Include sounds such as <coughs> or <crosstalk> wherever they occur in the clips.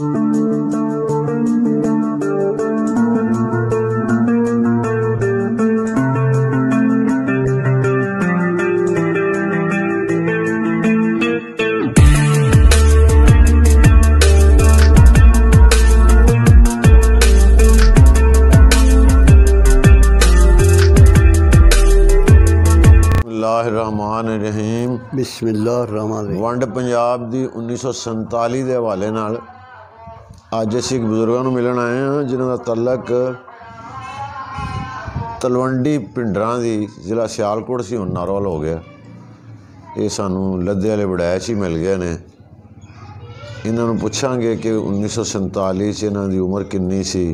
बिस्मिल्लाह पंजाब दी उन्नीस सौ संताली हवाले ਅੱਜ ਅਸੀਂ ਇੱਕ ਬਜ਼ੁਰਗਾਂ ਨੂੰ ਮਿਲਣ ਆਏ ਹਾਂ ਜਿਨ੍ਹਾਂ ਦਾ ਤਲਕ ਤਲਵੰਡੀ ਪਿੰਡਰਾਂ ਦੀ ਜ਼ਿਲ੍ਹਾ ਸਿਆਲਕੋਟ ਸੀ ਹੁਣ ਨਾਰੋਲ ਹੋ ਗਿਆ ਇਹ ਸਾਨੂੰ ਲੱਦੇ ਵਾਲੇ ਬੜਾਇ ਹੀ ਮਿਲ ਗਏ ਨੇ ਇਹਨਾਂ ਨੂੰ ਪੁੱਛਾਂਗੇ ਕਿ 1947 ਚ ਇਹਨਾਂ ਦੀ ਉਮਰ ਕਿੰਨੀ ਸੀ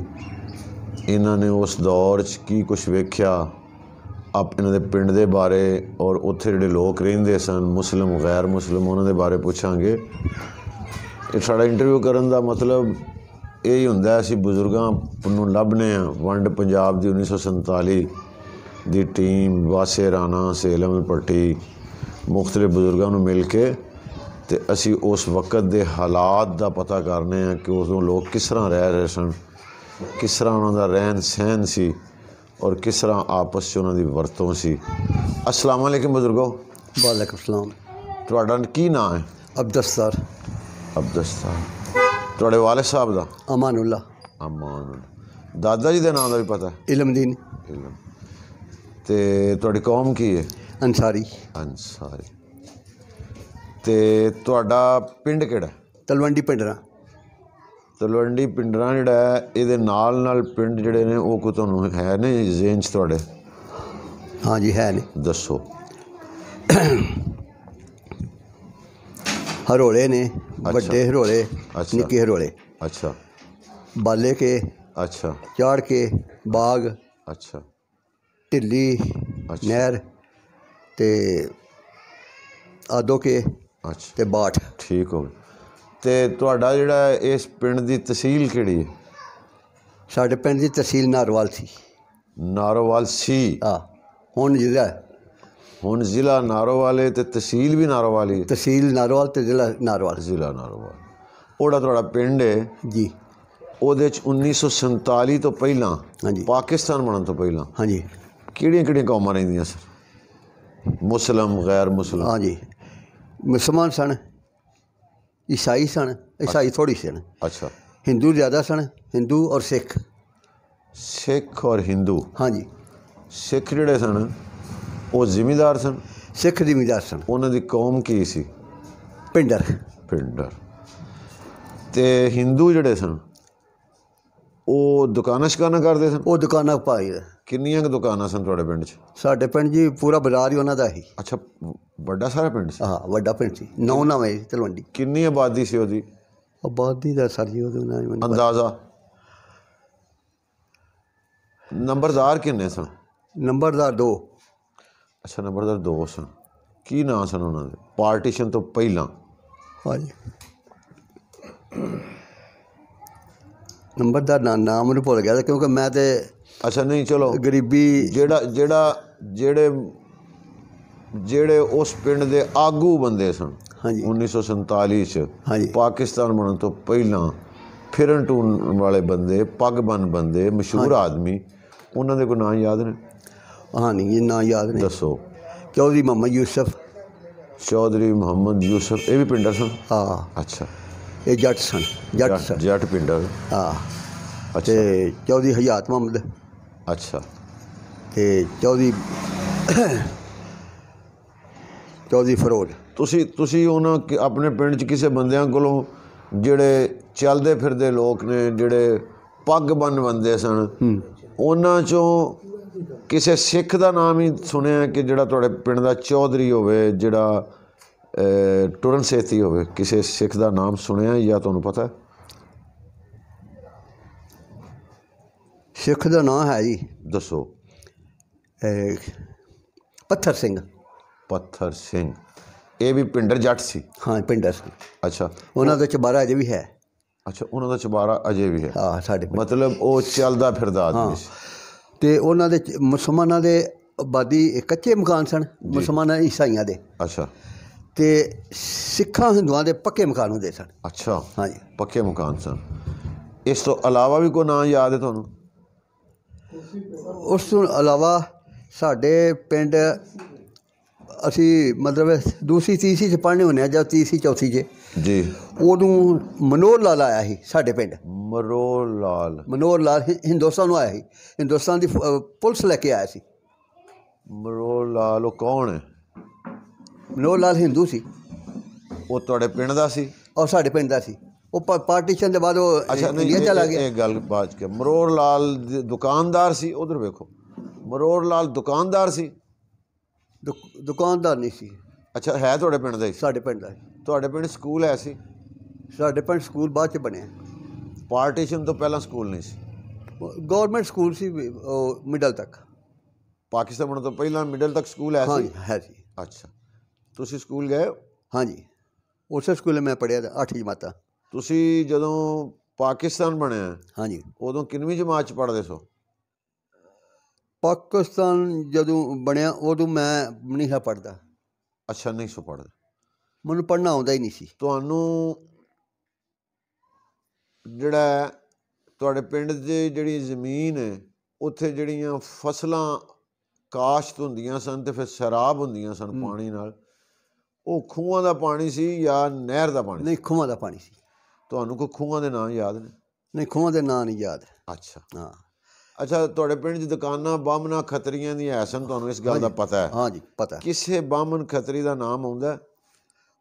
ਇਹਨਾਂ ਨੇ ਉਸ ਦੌਰ 'ਚ ਕੀ ਕੁਝ ਵੇਖਿਆ ਆਪ ਇਹਨਾਂ ਦੇ ਪਿੰਡ ਦੇ ਬਾਰੇ ਔਰ ਉੱਥੇ ਜਿਹੜੇ ਲੋਕ ਰਹਿੰਦੇ ਸਨ ਮੁਸਲਮ ਗੈਰ ਮੁਸਲਮ ਉਹਨਾਂ ਦੇ ਬਾਰੇ ਪੁੱਛਾਂਗੇ ਇਹ ਸਾਡਾ ਇੰਟਰਵਿਊ ਕਰਨ ਦਾ ਮਤਲਬ ਇਹ ਹੀ ਹੁੰਦਾ ਅਸੀਂ ਬਜ਼ੁਰਗਾਂ ਨੂੰ ਲੱਭਨੇ ਆ ਵੰਡ ਪੰਜਾਬ ਦੀ 1947 ਦੀ ਟੀਮ ਵਾਸੇ ਰਾਣਾ ਸੇਲਮ ਪੱਟੀ ਮੁxtਲਿਫ ਬਜ਼ੁਰਗਾਂ ਨੂੰ ਮਿਲ ਕੇ ਤੇ ਅਸੀਂ ਉਸ ਵਕਤ ਦੇ ਹਾਲਾਤ ਦਾ ਪਤਾ ਕਰਨੇ ਆ ਕਿ ਨੂੰ ਲੋਕ ਕਿਸ ਤਰ੍ਹਾਂ ਰਹਿ ਰਹੇ ਸਨ ਕਿਸ ਤਰ੍ਹਾਂ ਉਹਨਾਂ ਦਾ ਰਹਿਣ ਸਹਿਣ ਸੀ ਔਰ ਕਿਸ ਤਰ੍ਹਾਂ ਆਪਸ ਵਿੱਚ ਉਹਨਾਂ ਦੀ ਵਰਤੋਂ ਸੀ ਅਸਲਾਮ ਅਲੈਕਮ ਬਜ਼ੁਰਗੋ ਵਾਲੇਕਮ ਸਲਾਮ ਤੁਹਾਡਾ ਕੀ ਨਾਮ ਹੈ ਅਬਦਸਤਾਰ ਅਬਦਸਤਾਰ ਤੁਹਾਡੇ ਵਾਲਿਦ ਸਾਹਿਬ ਦਾ ਅਮਾਨੁੱਲਾ ਅਮਾਨ ਦਾਦਾ ਜੀ ਦੇ ਨਾਮ ਦਾ ਵੀ ਪਤਾ ਇਲਮਦੀਨ ਇਲਮ। ਤੇ ਤੁਹਾਡੀ ਕੌਮ ਕੀ ਹੈ ਅਨਸਾਰੀ ਅਨਸਾਰੀ ਤੇ ਤੁਹਾਡਾ ਪਿੰਡ ਕਿਹੜਾ ਤਲਵੰਡੀ ਪਿੰਡਰਾ ਤਲਵੰਡੀ ਪਿੰਡਰਾ ਜਿਹੜਾ ਹੈ ਇਹਦੇ ਨਾਲ ਨਾਲ ਪਿੰਡ ਜਿਹੜੇ ਨੇ ਉਹ ਕੋ ਤੁਹਾਨੂੰ ਹੈ ਨੇ ਜ਼ੇਨ 'ਚ ਤੁਹਾਡੇ ਹਾਂਜੀ ਹੈ ਨੇ ਦੱਸੋ ਹਰੋਲੇ ਨੇ ਵੱਡੇ ਹਰੋਲੇ ਨਿੱਕੇ ਹਰੋਲੇ ਅੱਛਾ ਬਾਲੇ ਕੇ ਅੱਛਾ ਚਾੜ ਕੇ ਬਾਗ ਅੱਛਾ ਢਿੱਲੀ ਅੱਛਾ। ਨਹਿਰ ਤੇ ਆਦੋ ਕੇ ਅੱਛਾ ਤੇ ਬਾਠ ਠੀਕ ਹੋ ਤੇ ਤੁਹਾਡਾ ਜਿਹੜਾ ਇਸ ਪਿੰਡ ਦੀ ਤਹਿਸੀਲ ਕਿਹੜੀ ਹੈ ਸਾਡੇ ਪਿੰਡ ਦੀ ਤਹਿਸੀਲ ਨਾਰਵਾਲ ਸੀ ਨਾਰੋਵਾਲ ਸੀ ਹਾਂ ਹੁਣ ਜਿਹੜਾ हूँ जिला नारोवाले तो तहसील भी नारोवाली तहसील नारोवाल तो जिला नारोवाल जिला नारोवाल ओडा थोड़ा पिंड है जी वो उन्नीस सौ संताली तो पहला हाँ जी पाकिस्तान बनने तो पहला हाँ जी किड़िया कि कौम रहा सर मुस्लिम गैर मुस्लिम हाँ जी मुसलमान सन ईसाई सन ईसाई अच्छा। थोड़ी सन अच्छा हिंदू ज़्यादा सन हिंदू और सिख सिख और हिंदू हाँ जी सिख जड़े सन ਉਹ ਜ਼ਿਮੀਦਾਰ ਸਨ ਸਿੱਖ ਜ਼ਿਮੀਦਾਰ ਸਨ ਉਹਨਾਂ ਦੀ ਕੌਮ ਕੀ ਸੀ ਪਿੰਡਰ ਪਿੰਡਰ ਤੇ ਹਿੰਦੂ ਜਿਹੜੇ ਸਨ ਉਹ ਦੁਕਾਨਾਂ ਸ਼ਕਾਨਾਂ ਕਰਦੇ ਸਨ ਉਹ ਦੁਕਾਨਾਂ ਪਾਈ ਕਿੰਨੀਆਂ ਦੁਕਾਨਾਂ ਸਨ ਤੁਹਾਡੇ ਪਿੰਡ 'ਚ ਸਾਡੇ ਪਿੰਡ ਜੀ ਪੂਰਾ ਬਾਜ਼ਾਰ ਹੀ ਉਹਨਾਂ ਦਾ ਹੀ ਅੱਛਾ ਵੱਡਾ ਸਾਰਾ ਪਿੰਡ ਸੀ ਹਾਂ ਵੱਡਾ ਪਿੰਡ ਸੀ ਨੌ ਨਵੇਂ ਤਲਵੰਡੀ ਕਿੰਨੀ ਆਬਾਦੀ ਸੀ ਉਹਦੀ ਆਬਾਦੀ ਦਾ ਸਰ ਜੀ ਉਹਦੇ ਨਾਲ ਅੰਦਾਜ਼ਾ ਨੰਬਰਦਾਰ ਕਿੰਨੇ ਸਨ ਨੰਬਰਦਾਰ 2 ਅੱਛਾ ਦਾ ਦੋ ਸਨ ਕੀ ਨਾਂ ਸਨ ਉਹਨਾਂ ਦੇ ਪਾਰਟੀਸ਼ਨ ਤੋਂ ਪਹਿਲਾਂ ਹਾਂਜੀ ਨੰਬਰ ਦਾ ਨਾਮ ਮੈਨੂੰ ਭੁੱਲ ਗਿਆ ਕਿਉਂਕਿ ਮੈਂ ਤੇ ਅੱਛਾ ਨਹੀਂ ਚਲੋ ਗਰੀਬੀ ਜਿਹੜਾ ਜਿਹੜਾ ਜਿਹੜੇ ਜਿਹੜੇ ਉਸ ਪਿੰਡ ਦੇ ਆਗੂ ਬੰਦੇ ਸਨ ਹਾਂਜੀ 1947 ਚ ਪਾਕਿਸਤਾਨ ਬਣਨ ਤੋਂ ਪਹਿਲਾਂ ਫਿਰਨ ਟੂਨ ਵਾਲੇ ਬੰਦੇ ਪਗਬਨ ਬੰਦੇ ਮਸ਼ਹੂਰ ਆਦਮੀ ਉਹਨਾਂ ਦੇ ਕੋ ਨਾਂ ਯਾਦ ਨੇ ਕਹਾਣੀ ਨਾ ਯਾਦ ਨਹੀਂ ਦੱਸੋ ਚੌਧਰੀ ਮੁਹੰਮਦ ਯੂਸਫ ਚੌਧਰੀ ਮੁਹੰਮਦ ਯੂਸਫ ਇਹ ਵੀ ਪਿੰਡਰ ਸਨ ਹਾਂ ਅੱਛਾ ਇਹ ਜੱਟ ਸਨ ਜੱਟ ਸਨ ਜੱਟ ਪਿੰਡਰ ਹਾਂ ਅੱਛਾ ਚੌਧਰੀ ਹਯਾਤ ਮੁਹੰਮਦ ਅੱਛਾ ਤੇ ਚੌਧਰੀ ਚੌਧਰੀ ਫਰੋਜ਼ ਤੁਸੀਂ ਤੁਸੀਂ ਉਹਨਾਂ ਆਪਣੇ ਪਿੰਡ 'ਚ ਕਿਸੇ ਬੰਦਿਆਂ ਕੋਲੋਂ ਜਿਹੜੇ ਚੱਲਦੇ ਫਿਰਦੇ ਲੋਕ ਨੇ ਜਿਹੜੇ ਪੱਗ ਬੰਨ ਬੰਦੇ ਸਨ ਉਹਨਾਂ 'ਚੋਂ ਕਿਸੇ ਸਿੱਖ ਦਾ ਨਾਮ ਹੀ ਸੁਣਿਆ ਕਿ ਜਿਹੜਾ ਤੁਹਾਡੇ ਪਿੰਡ ਦਾ ਚੌਧਰੀ ਹੋਵੇ ਜਿਹੜਾ ਟੁਰਨ ਸੇਤੀ ਹੋਵੇ ਕਿਸੇ ਸਿੱਖ ਦਾ ਨਾਮ ਸੁਣਿਆ ਜਾਂ ਤੁਹਾਨੂੰ ਪਤਾ ਸਿੱਖ ਦਾ ਨਾਮ ਹੈ ਜੀ ਦੱਸੋ ਪੱਥਰ ਸਿੰਘ ਪੱਥਰ ਸਿੰਘ ਇਹ ਵੀ ਪਿੰਡਰ ਜੱਟ ਸੀ ਹਾਂ ਪਿੰਡਰ ਸੀ ਅੱਛਾ ਉਹਨਾਂ ਦਾ ਚਬਾਰਾ ਅਜੇ ਵੀ ਹੈ ਅੱਛਾ ਉਹਨਾਂ ਦਾ ਚਬਾਰਾ ਅਜੇ ਵੀ ਹੈ ਹਾਂ ਸਾਡੇ ਮਤਲਬ ਉਹ ਚੱਲਦਾ ਫਿਰਦਾ ਆਦਮੀ ਸੀ ਤੇ ਉਹਨਾਂ ਦੇ ਮੁਸਲਮਾਨਾਂ ਦੇ ਆਬਾਦੀ ਕੱਚੇ ਮਕਾਨ ਸਨ ਮੁਸਲਮਾਨਾਂ ਇਸਾਈਆਂ ਦੇ ਅੱਛਾ ਤੇ ਸਿੱਖਾਂ ਹਿੰਦੂਆਂ ਦੇ ਪੱਕੇ ਮਕਾਨ ਹੁੰਦੇ ਸਨ ਅੱਛਾ ਹਾਂਜੀ ਪੱਕੇ ਮਕਾਨ ਸਨ ਇਸ ਤੋਂ ਇਲਾਵਾ ਵੀ ਕੋਈ ਨਾਂ ਯਾਦ ਹੈ ਤੁਹਾਨੂੰ ਉਸ ਤੋਂ ਇਲਾਵਾ ਸਾਡੇ ਪਿੰਡ ਅਸੀਂ ਮਤਲਬ ਦੂਸਰੀ ਤੀਸਰੀ ਚ ਪੜ੍ਹਨੇ ਹੁੰਨੇ ਆ ਜਾਂ ਤੀਸਰੀ ਚੌਥੀ ਜੇ ਜੀ ਉਹਨੂੰ ਮਨੋਹਰ ਲਾਲ ਆਇਆ ਸੀ ਸਾਡੇ ਪਿੰਡ ਮਨੋਹਰ ਲਾਲ ਮਨੋਹਰ ਲਾਲ ਹਿੰਦੁਸਤਾਨ ਨੂੰ ਆਇਆ ਸੀ ਹਿੰਦੁਸਤਾਨ ਦੀ ਪੁਲਿਸ ਲੈ ਕੇ ਆਇਆ ਸੀ ਮਨੋਹਰ ਲਾਲ ਉਹ ਕੌਣ ਹੈ ਮਨੋਹਰ ਲਾਲ ਹਿੰਦੂ ਸੀ ਉਹ ਤੁਹਾਡੇ ਪਿੰਡ ਦਾ ਸੀ ਉਹ ਸਾਡੇ ਪਿੰਡ ਦਾ ਸੀ ਉਹ ਪਾਰਟੀਸ਼ਨ ਦੇ ਬਾਅਦ ਉਹ ਇਹ ਚਲਾ ਗਿਆ ਇਹ ਗੱਲ ਬਾਤ ਕੇ ਮਰੋਰ ਲਾਲ ਦੁਕਾਨਦਾਰ ਸੀ ਉਧਰ ਵੇਖੋ ਮਰੋਰ ਲਾਲ ਦੁਕਾਨਦਾਰ ਸੀ ਦੁਕਾਨਦਾਰ ਨਹੀਂ ਸੀ ਅੱਛਾ ਹੈ ਤੁਹਾਡੇ ਪਿੰਡ ਦਾ ਹੀ ਸਾਡੇ ਪਿੰਡ ਦਾ ਤੁਹਾਡੇ ਪਿੰਡ ਸਕੂਲ ਐ ਸੀ ਸਾਡੇ ਪਿੰਡ ਸਕੂਲ ਬਾਅਦ ਚ ਬਣਿਆ ਪਾਰਟੀਸ਼ਨ ਤੋਂ ਪਹਿਲਾਂ ਸਕੂਲ ਨਹੀਂ ਸੀ ਗਵਰਨਮੈਂਟ ਸਕੂਲ ਸੀ ਮਿਡਲ ਤੱਕ ਪਾਕਿਸਤਾਨ ਬਣਨ ਤੋਂ ਪਹਿਲਾਂ ਮਿਡਲ ਤੱਕ ਸਕੂਲ ਐ ਸੀ ਹੈ ਜੀ ਅੱਛਾ ਤੁਸੀਂ ਸਕੂਲ ਗਏ ਹਾਂਜੀ ਉਸੇ ਸਕੂਲ ਮੈਂ ਪੜਿਆ ਦਾ 8 ਜਮਾਤਾਂ ਤੁਸੀਂ ਜਦੋਂ ਪਾਕਿਸਤਾਨ ਬਣਿਆ ਹਾਂਜੀ ਉਦੋਂ ਕਿੰਨਵੀਂ ਜਮਾਤ ਚ ਪੜਦੇ ਸੋ ਪਾਕਿਸਤਾਨ ਜਦੋਂ ਬਣਿਆ ਉਦੋਂ ਮੈਂ ਨਹੀਂ ਪੜਦਾ ਅੱਛਾ ਨਹੀਂ ਸੋ ਪੜਦਾ ਮੈਨੂੰ ਪੜਨਾ ਆਉਂਦਾ ਹੀ ਨਹੀਂ ਸੀ ਤੁਹਾਨੂੰ ਜਿਹੜਾ ਤੁਹਾਡੇ ਪਿੰਡ ਦੀ ਜਿਹੜੀ ਜ਼ਮੀਨ ਹੈ ਉੱਥੇ ਜਿਹੜੀਆਂ ਫਸਲਾਂ ਕਾਸ਼ਤ ਹੁੰਦੀਆਂ ਸਨ ਤੇ ਫਿਰ ਸਰਾਬ ਹੁੰਦੀਆਂ ਸਨ ਪਾਣੀ ਨਾਲ ਉਹ ਖੂਹਾਂ ਦਾ ਪਾਣੀ ਸੀ ਜਾਂ ਨਹਿਰ ਦਾ ਪਾਣੀ ਨਹੀਂ ਖੂਹਾਂ ਦਾ ਪਾਣੀ ਸੀ ਤੁਹਾਨੂੰ ਕੋਈ ਖੂਹਾਂ ਦੇ ਨਾਮ ਯਾਦ ਨੇ ਨਹੀਂ ਖੂਹਾਂ ਦੇ ਨਾਮ ਨਹੀਂ ਯਾਦ ਅੱਛਾ ਹਾਂ ਅੱਛਾ ਤੁਹਾਡੇ ਪਿੰਡ ਦੀ ਦੁਕਾਨਾਂ ਬਾਮਨਾ ਖਤਰੀਆਂ ਦੀਆਂ ਐਸਨ ਤੁਹਾਨੂੰ ਇਸ ਗੱਲ ਦਾ ਪਤਾ ਹੈ ਹਾਂ ਜੀ ਪਤਾ ਕਿਸੇ ਬਾਮਨ ਖਤਰੀ ਦਾ ਨਾਮ ਆਉਂਦਾ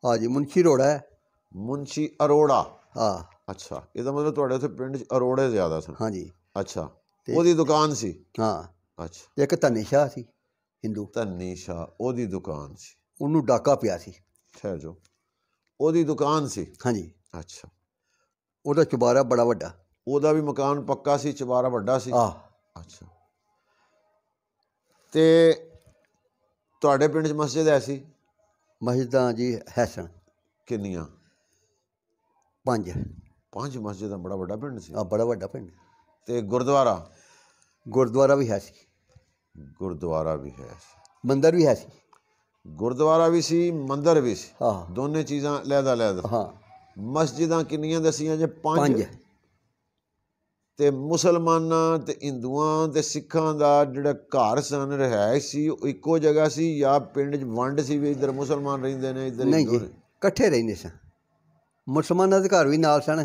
ਹਾਂਜੀ ਮੁੰਸ਼ੀ ਰੋੜਾ ਹੈ ਮੁਨਸ਼ੀ ਅਰੋੜਾ ਹਾਂ ਅੱਛਾ ਇਹਦਾ ਮਤਲਬ ਤੁਹਾਡੇ ਉੱਥੇ ਪਿੰਡ 'ਚ ਅਰੋੜੇ ਜ਼ਿਆਦਾ ਸਨ ਹਾਂਜੀ ਅੱਛਾ ਉਹਦੀ ਦੁਕਾਨ ਸੀ ਹਾਂ ਅੱਛਾ ਇੱਕ ਧਨੀਸ਼ਾ ਸੀ ਹਿੰਦੂ ਧਨੀਸ਼ਾ ਉਹਦੀ ਦੁਕਾਨ ਸੀ ਉਹਨੂੰ ਡਾਕਾ ਪਿਆ ਸੀ ਠਹਿਰ ਜੋ ਉਹਦੀ ਦੁਕਾਨ ਸੀ ਹਾਂਜੀ ਅੱਛਾ ਉਹਦਾ ਚਵਾਰਾ ਬੜਾ ਵੱਡਾ ਉਹਦਾ ਵੀ ਮਕਾਨ ਪੱਕਾ ਸੀ ਚਵਾਰਾ ਵੱਡਾ ਸੀ ਆ ਅੱਛਾ ਤੇ ਤੁਹਾਡੇ ਪਿੰਡ 'ਚ ਮਸਜਿਦ ਐ ਸੀ ਮਸਜਿਦਾਂ ਜੀ ਹੈਸਣ ਕਿੰਨੀਆਂ ਪੰਜ ਪੰਜ ਮਸਜਿਦਾਂ ਬੜਾ ਵੱਡਾ ਪਿੰਡ ਸੀ ਆ ਬੜਾ ਵੱਡਾ ਪਿੰਡ ਤੇ ਗੁਰਦੁਆਰਾ ਗੁਰਦੁਆਰਾ ਵੀ ਹੈ ਸੀ ਗੁਰਦੁਆਰਾ ਵੀ ਹੈ ਸੀ ਮੰਦਿਰ ਵੀ ਹੈ ਸੀ ਗੁਰਦੁਆਰਾ ਵੀ ਸੀ ਮੰਦਿਰ ਵੀ ਸੀ ਹਾਂ ਦੋਨੇ ਚੀਜ਼ਾਂ ਲੈਦਾ ਲੈਦਾ ਹਾਂ ਮਸਜਿਦਾਂ ਕਿੰਨੀਆਂ ਦਸੀਆਂ ਜੇ ਪੰਜ ਤੇ ਮੁਸਲਮਾਨਾਂ ਤੇ ਹਿੰਦੂਆਂ ਤੇ ਸਿੱਖਾਂ ਦਾ ਜਿਹੜਾ ਘਰ ਸਨ ਰਹਿ ਸੀ ਉਹ ਇੱਕੋ ਜਗ੍ਹਾ ਸੀ ਜਾਂ ਪਿੰਡ 'ਚ ਵੰਡ ਸੀ ਵੀ ਇੱਧਰ ਮੁਸਲਮਾਨ ਰਹਿੰਦੇ ਨੇ ਇੱਧਰ ਨਹੀਂ ਇਕੱਠੇ ਰਹਿੰਦੇ ਸਨ ਮੁਸਲਮਾਨਾਂ ਦੇ ਘਰ ਵੀ ਨਾਲ ਸਨ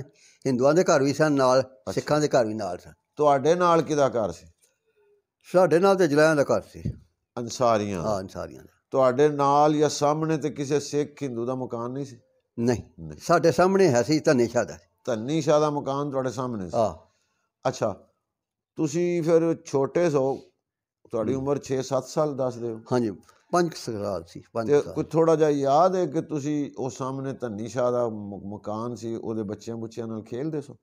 ਹਿੰਦੂਆਂ ਦੇ ਘਰ ਵੀ ਸਨ ਨਾਲ ਸਿੱਖਾਂ ਦੇ ਘਰ ਵੀ ਨਾਲ ਸਨ ਤੁਹਾਡੇ ਨਾਲ ਕਿਹਦਾ ਘਰ ਸੀ ਸਾਡੇ ਨਾਲ ਤੇ ਜਲਾਇਆਂ ਦਾ ਘਰ ਸੀ ਅਨਸਾਰੀਆਂ ਹਾਂ ਅਨਸਾਰੀਆਂ ਤੁਹਾਡੇ ਨਾਲ ਜਾਂ ਸਾਹਮਣੇ ਤੇ ਕਿਸੇ ਸਿੱਖ ਹਿੰਦੂ ਦਾ ਮਕਾਨ ਨਹੀਂ ਸੀ ਨਹੀਂ ਸਾਡੇ ਸਾਹਮਣੇ ਹੈ ਸੀ ਧੰਨੀ ਸ਼ਾਹ ਦਾ ਧੰਨੀ ਸ਼ਾਹ ਦਾ ਮਕਾਨ ਤੁਹਾਡੇ ਸਾਹਮਣੇ ਸੀ ਹਾਂ ਅੱਛਾ ਤੁਸੀਂ ਫਿਰ ਛੋਟੇ ਸੋ ਤੁਹਾਡੀ ਉਮਰ 6-7 ਸਾਲ ਦੱਸ ਦਿਓ ਹਾਂਜੀ ਪੰਜ ਸਾਲ ਸੀ ਪੰਜ ਸਾਲ ਕੋਈ ਥੋੜਾ ਜਿਹਾ ਯਾਦ ਹੈ ਕਿ ਤੁਸੀਂ ਉਹ ਸਾਹਮਣੇ ਧੰਨੀ ਸ਼ਾਹ ਦਾ ਮਕਾਨ ਸੀ ਉਹਦੇ ਬੱਚਿਆਂ ਬੁੱਚਿਆਂ ਨਾਲ ਖੇਡਦੇ ਸੋ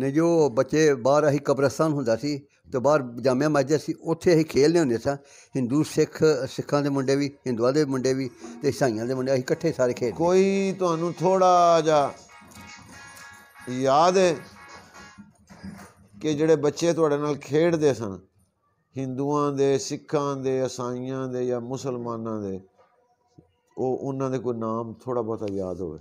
ਨੇ ਜੋ ਬੱਚੇ ਬਾਹਰ ਹੀ ਕਬਰਸਤਾਨ ਹੁੰਦਾ ਸੀ ਤੇ ਬਾਹਰ ਜਾਮਿਆ ਮਸਜਿਦ ਸੀ ਉੱਥੇ ਅਸੀਂ ਖੇਡਦੇ ਹੁੰਦੇ ਸਾਂ ਹਿੰਦੂ ਸਿੱਖ ਸਿੱਖਾਂ ਦੇ ਮੁੰਡੇ ਵੀ ਹਿੰਦੂਆਂ ਦੇ ਮੁੰਡੇ ਵੀ ਤੇ ਸਾਈਆਂ ਦੇ ਮੁੰਡੇ ਅਸੀਂ ਇਕੱਠੇ ਸਾਰੇ ਖੇਡਦੇ ਕੋਈ ਤੁਹਾਨੂੰ ਥੋੜਾ ਜਿਹਾ ਯਾਦ ਹੈ ਕਿ ਜਿਹੜੇ ਬੱਚੇ ਤੁਹਾਡੇ ਨਾਲ ਖੇਡਦੇ ਸਨ ਹਿੰਦੂਆਂ ਦੇ ਸਿੱਖਾਂ ਦੇ ਈਸਾਈਆਂ ਦੇ ਜਾਂ ਮੁਸਲਮਾਨਾਂ ਦੇ ਉਹ ਉਹਨਾਂ ਦੇ ਕੋਈ ਨਾਮ ਥੋੜਾ ਬਹੁਤਾ ਯਾਦ ਹੋਵੇ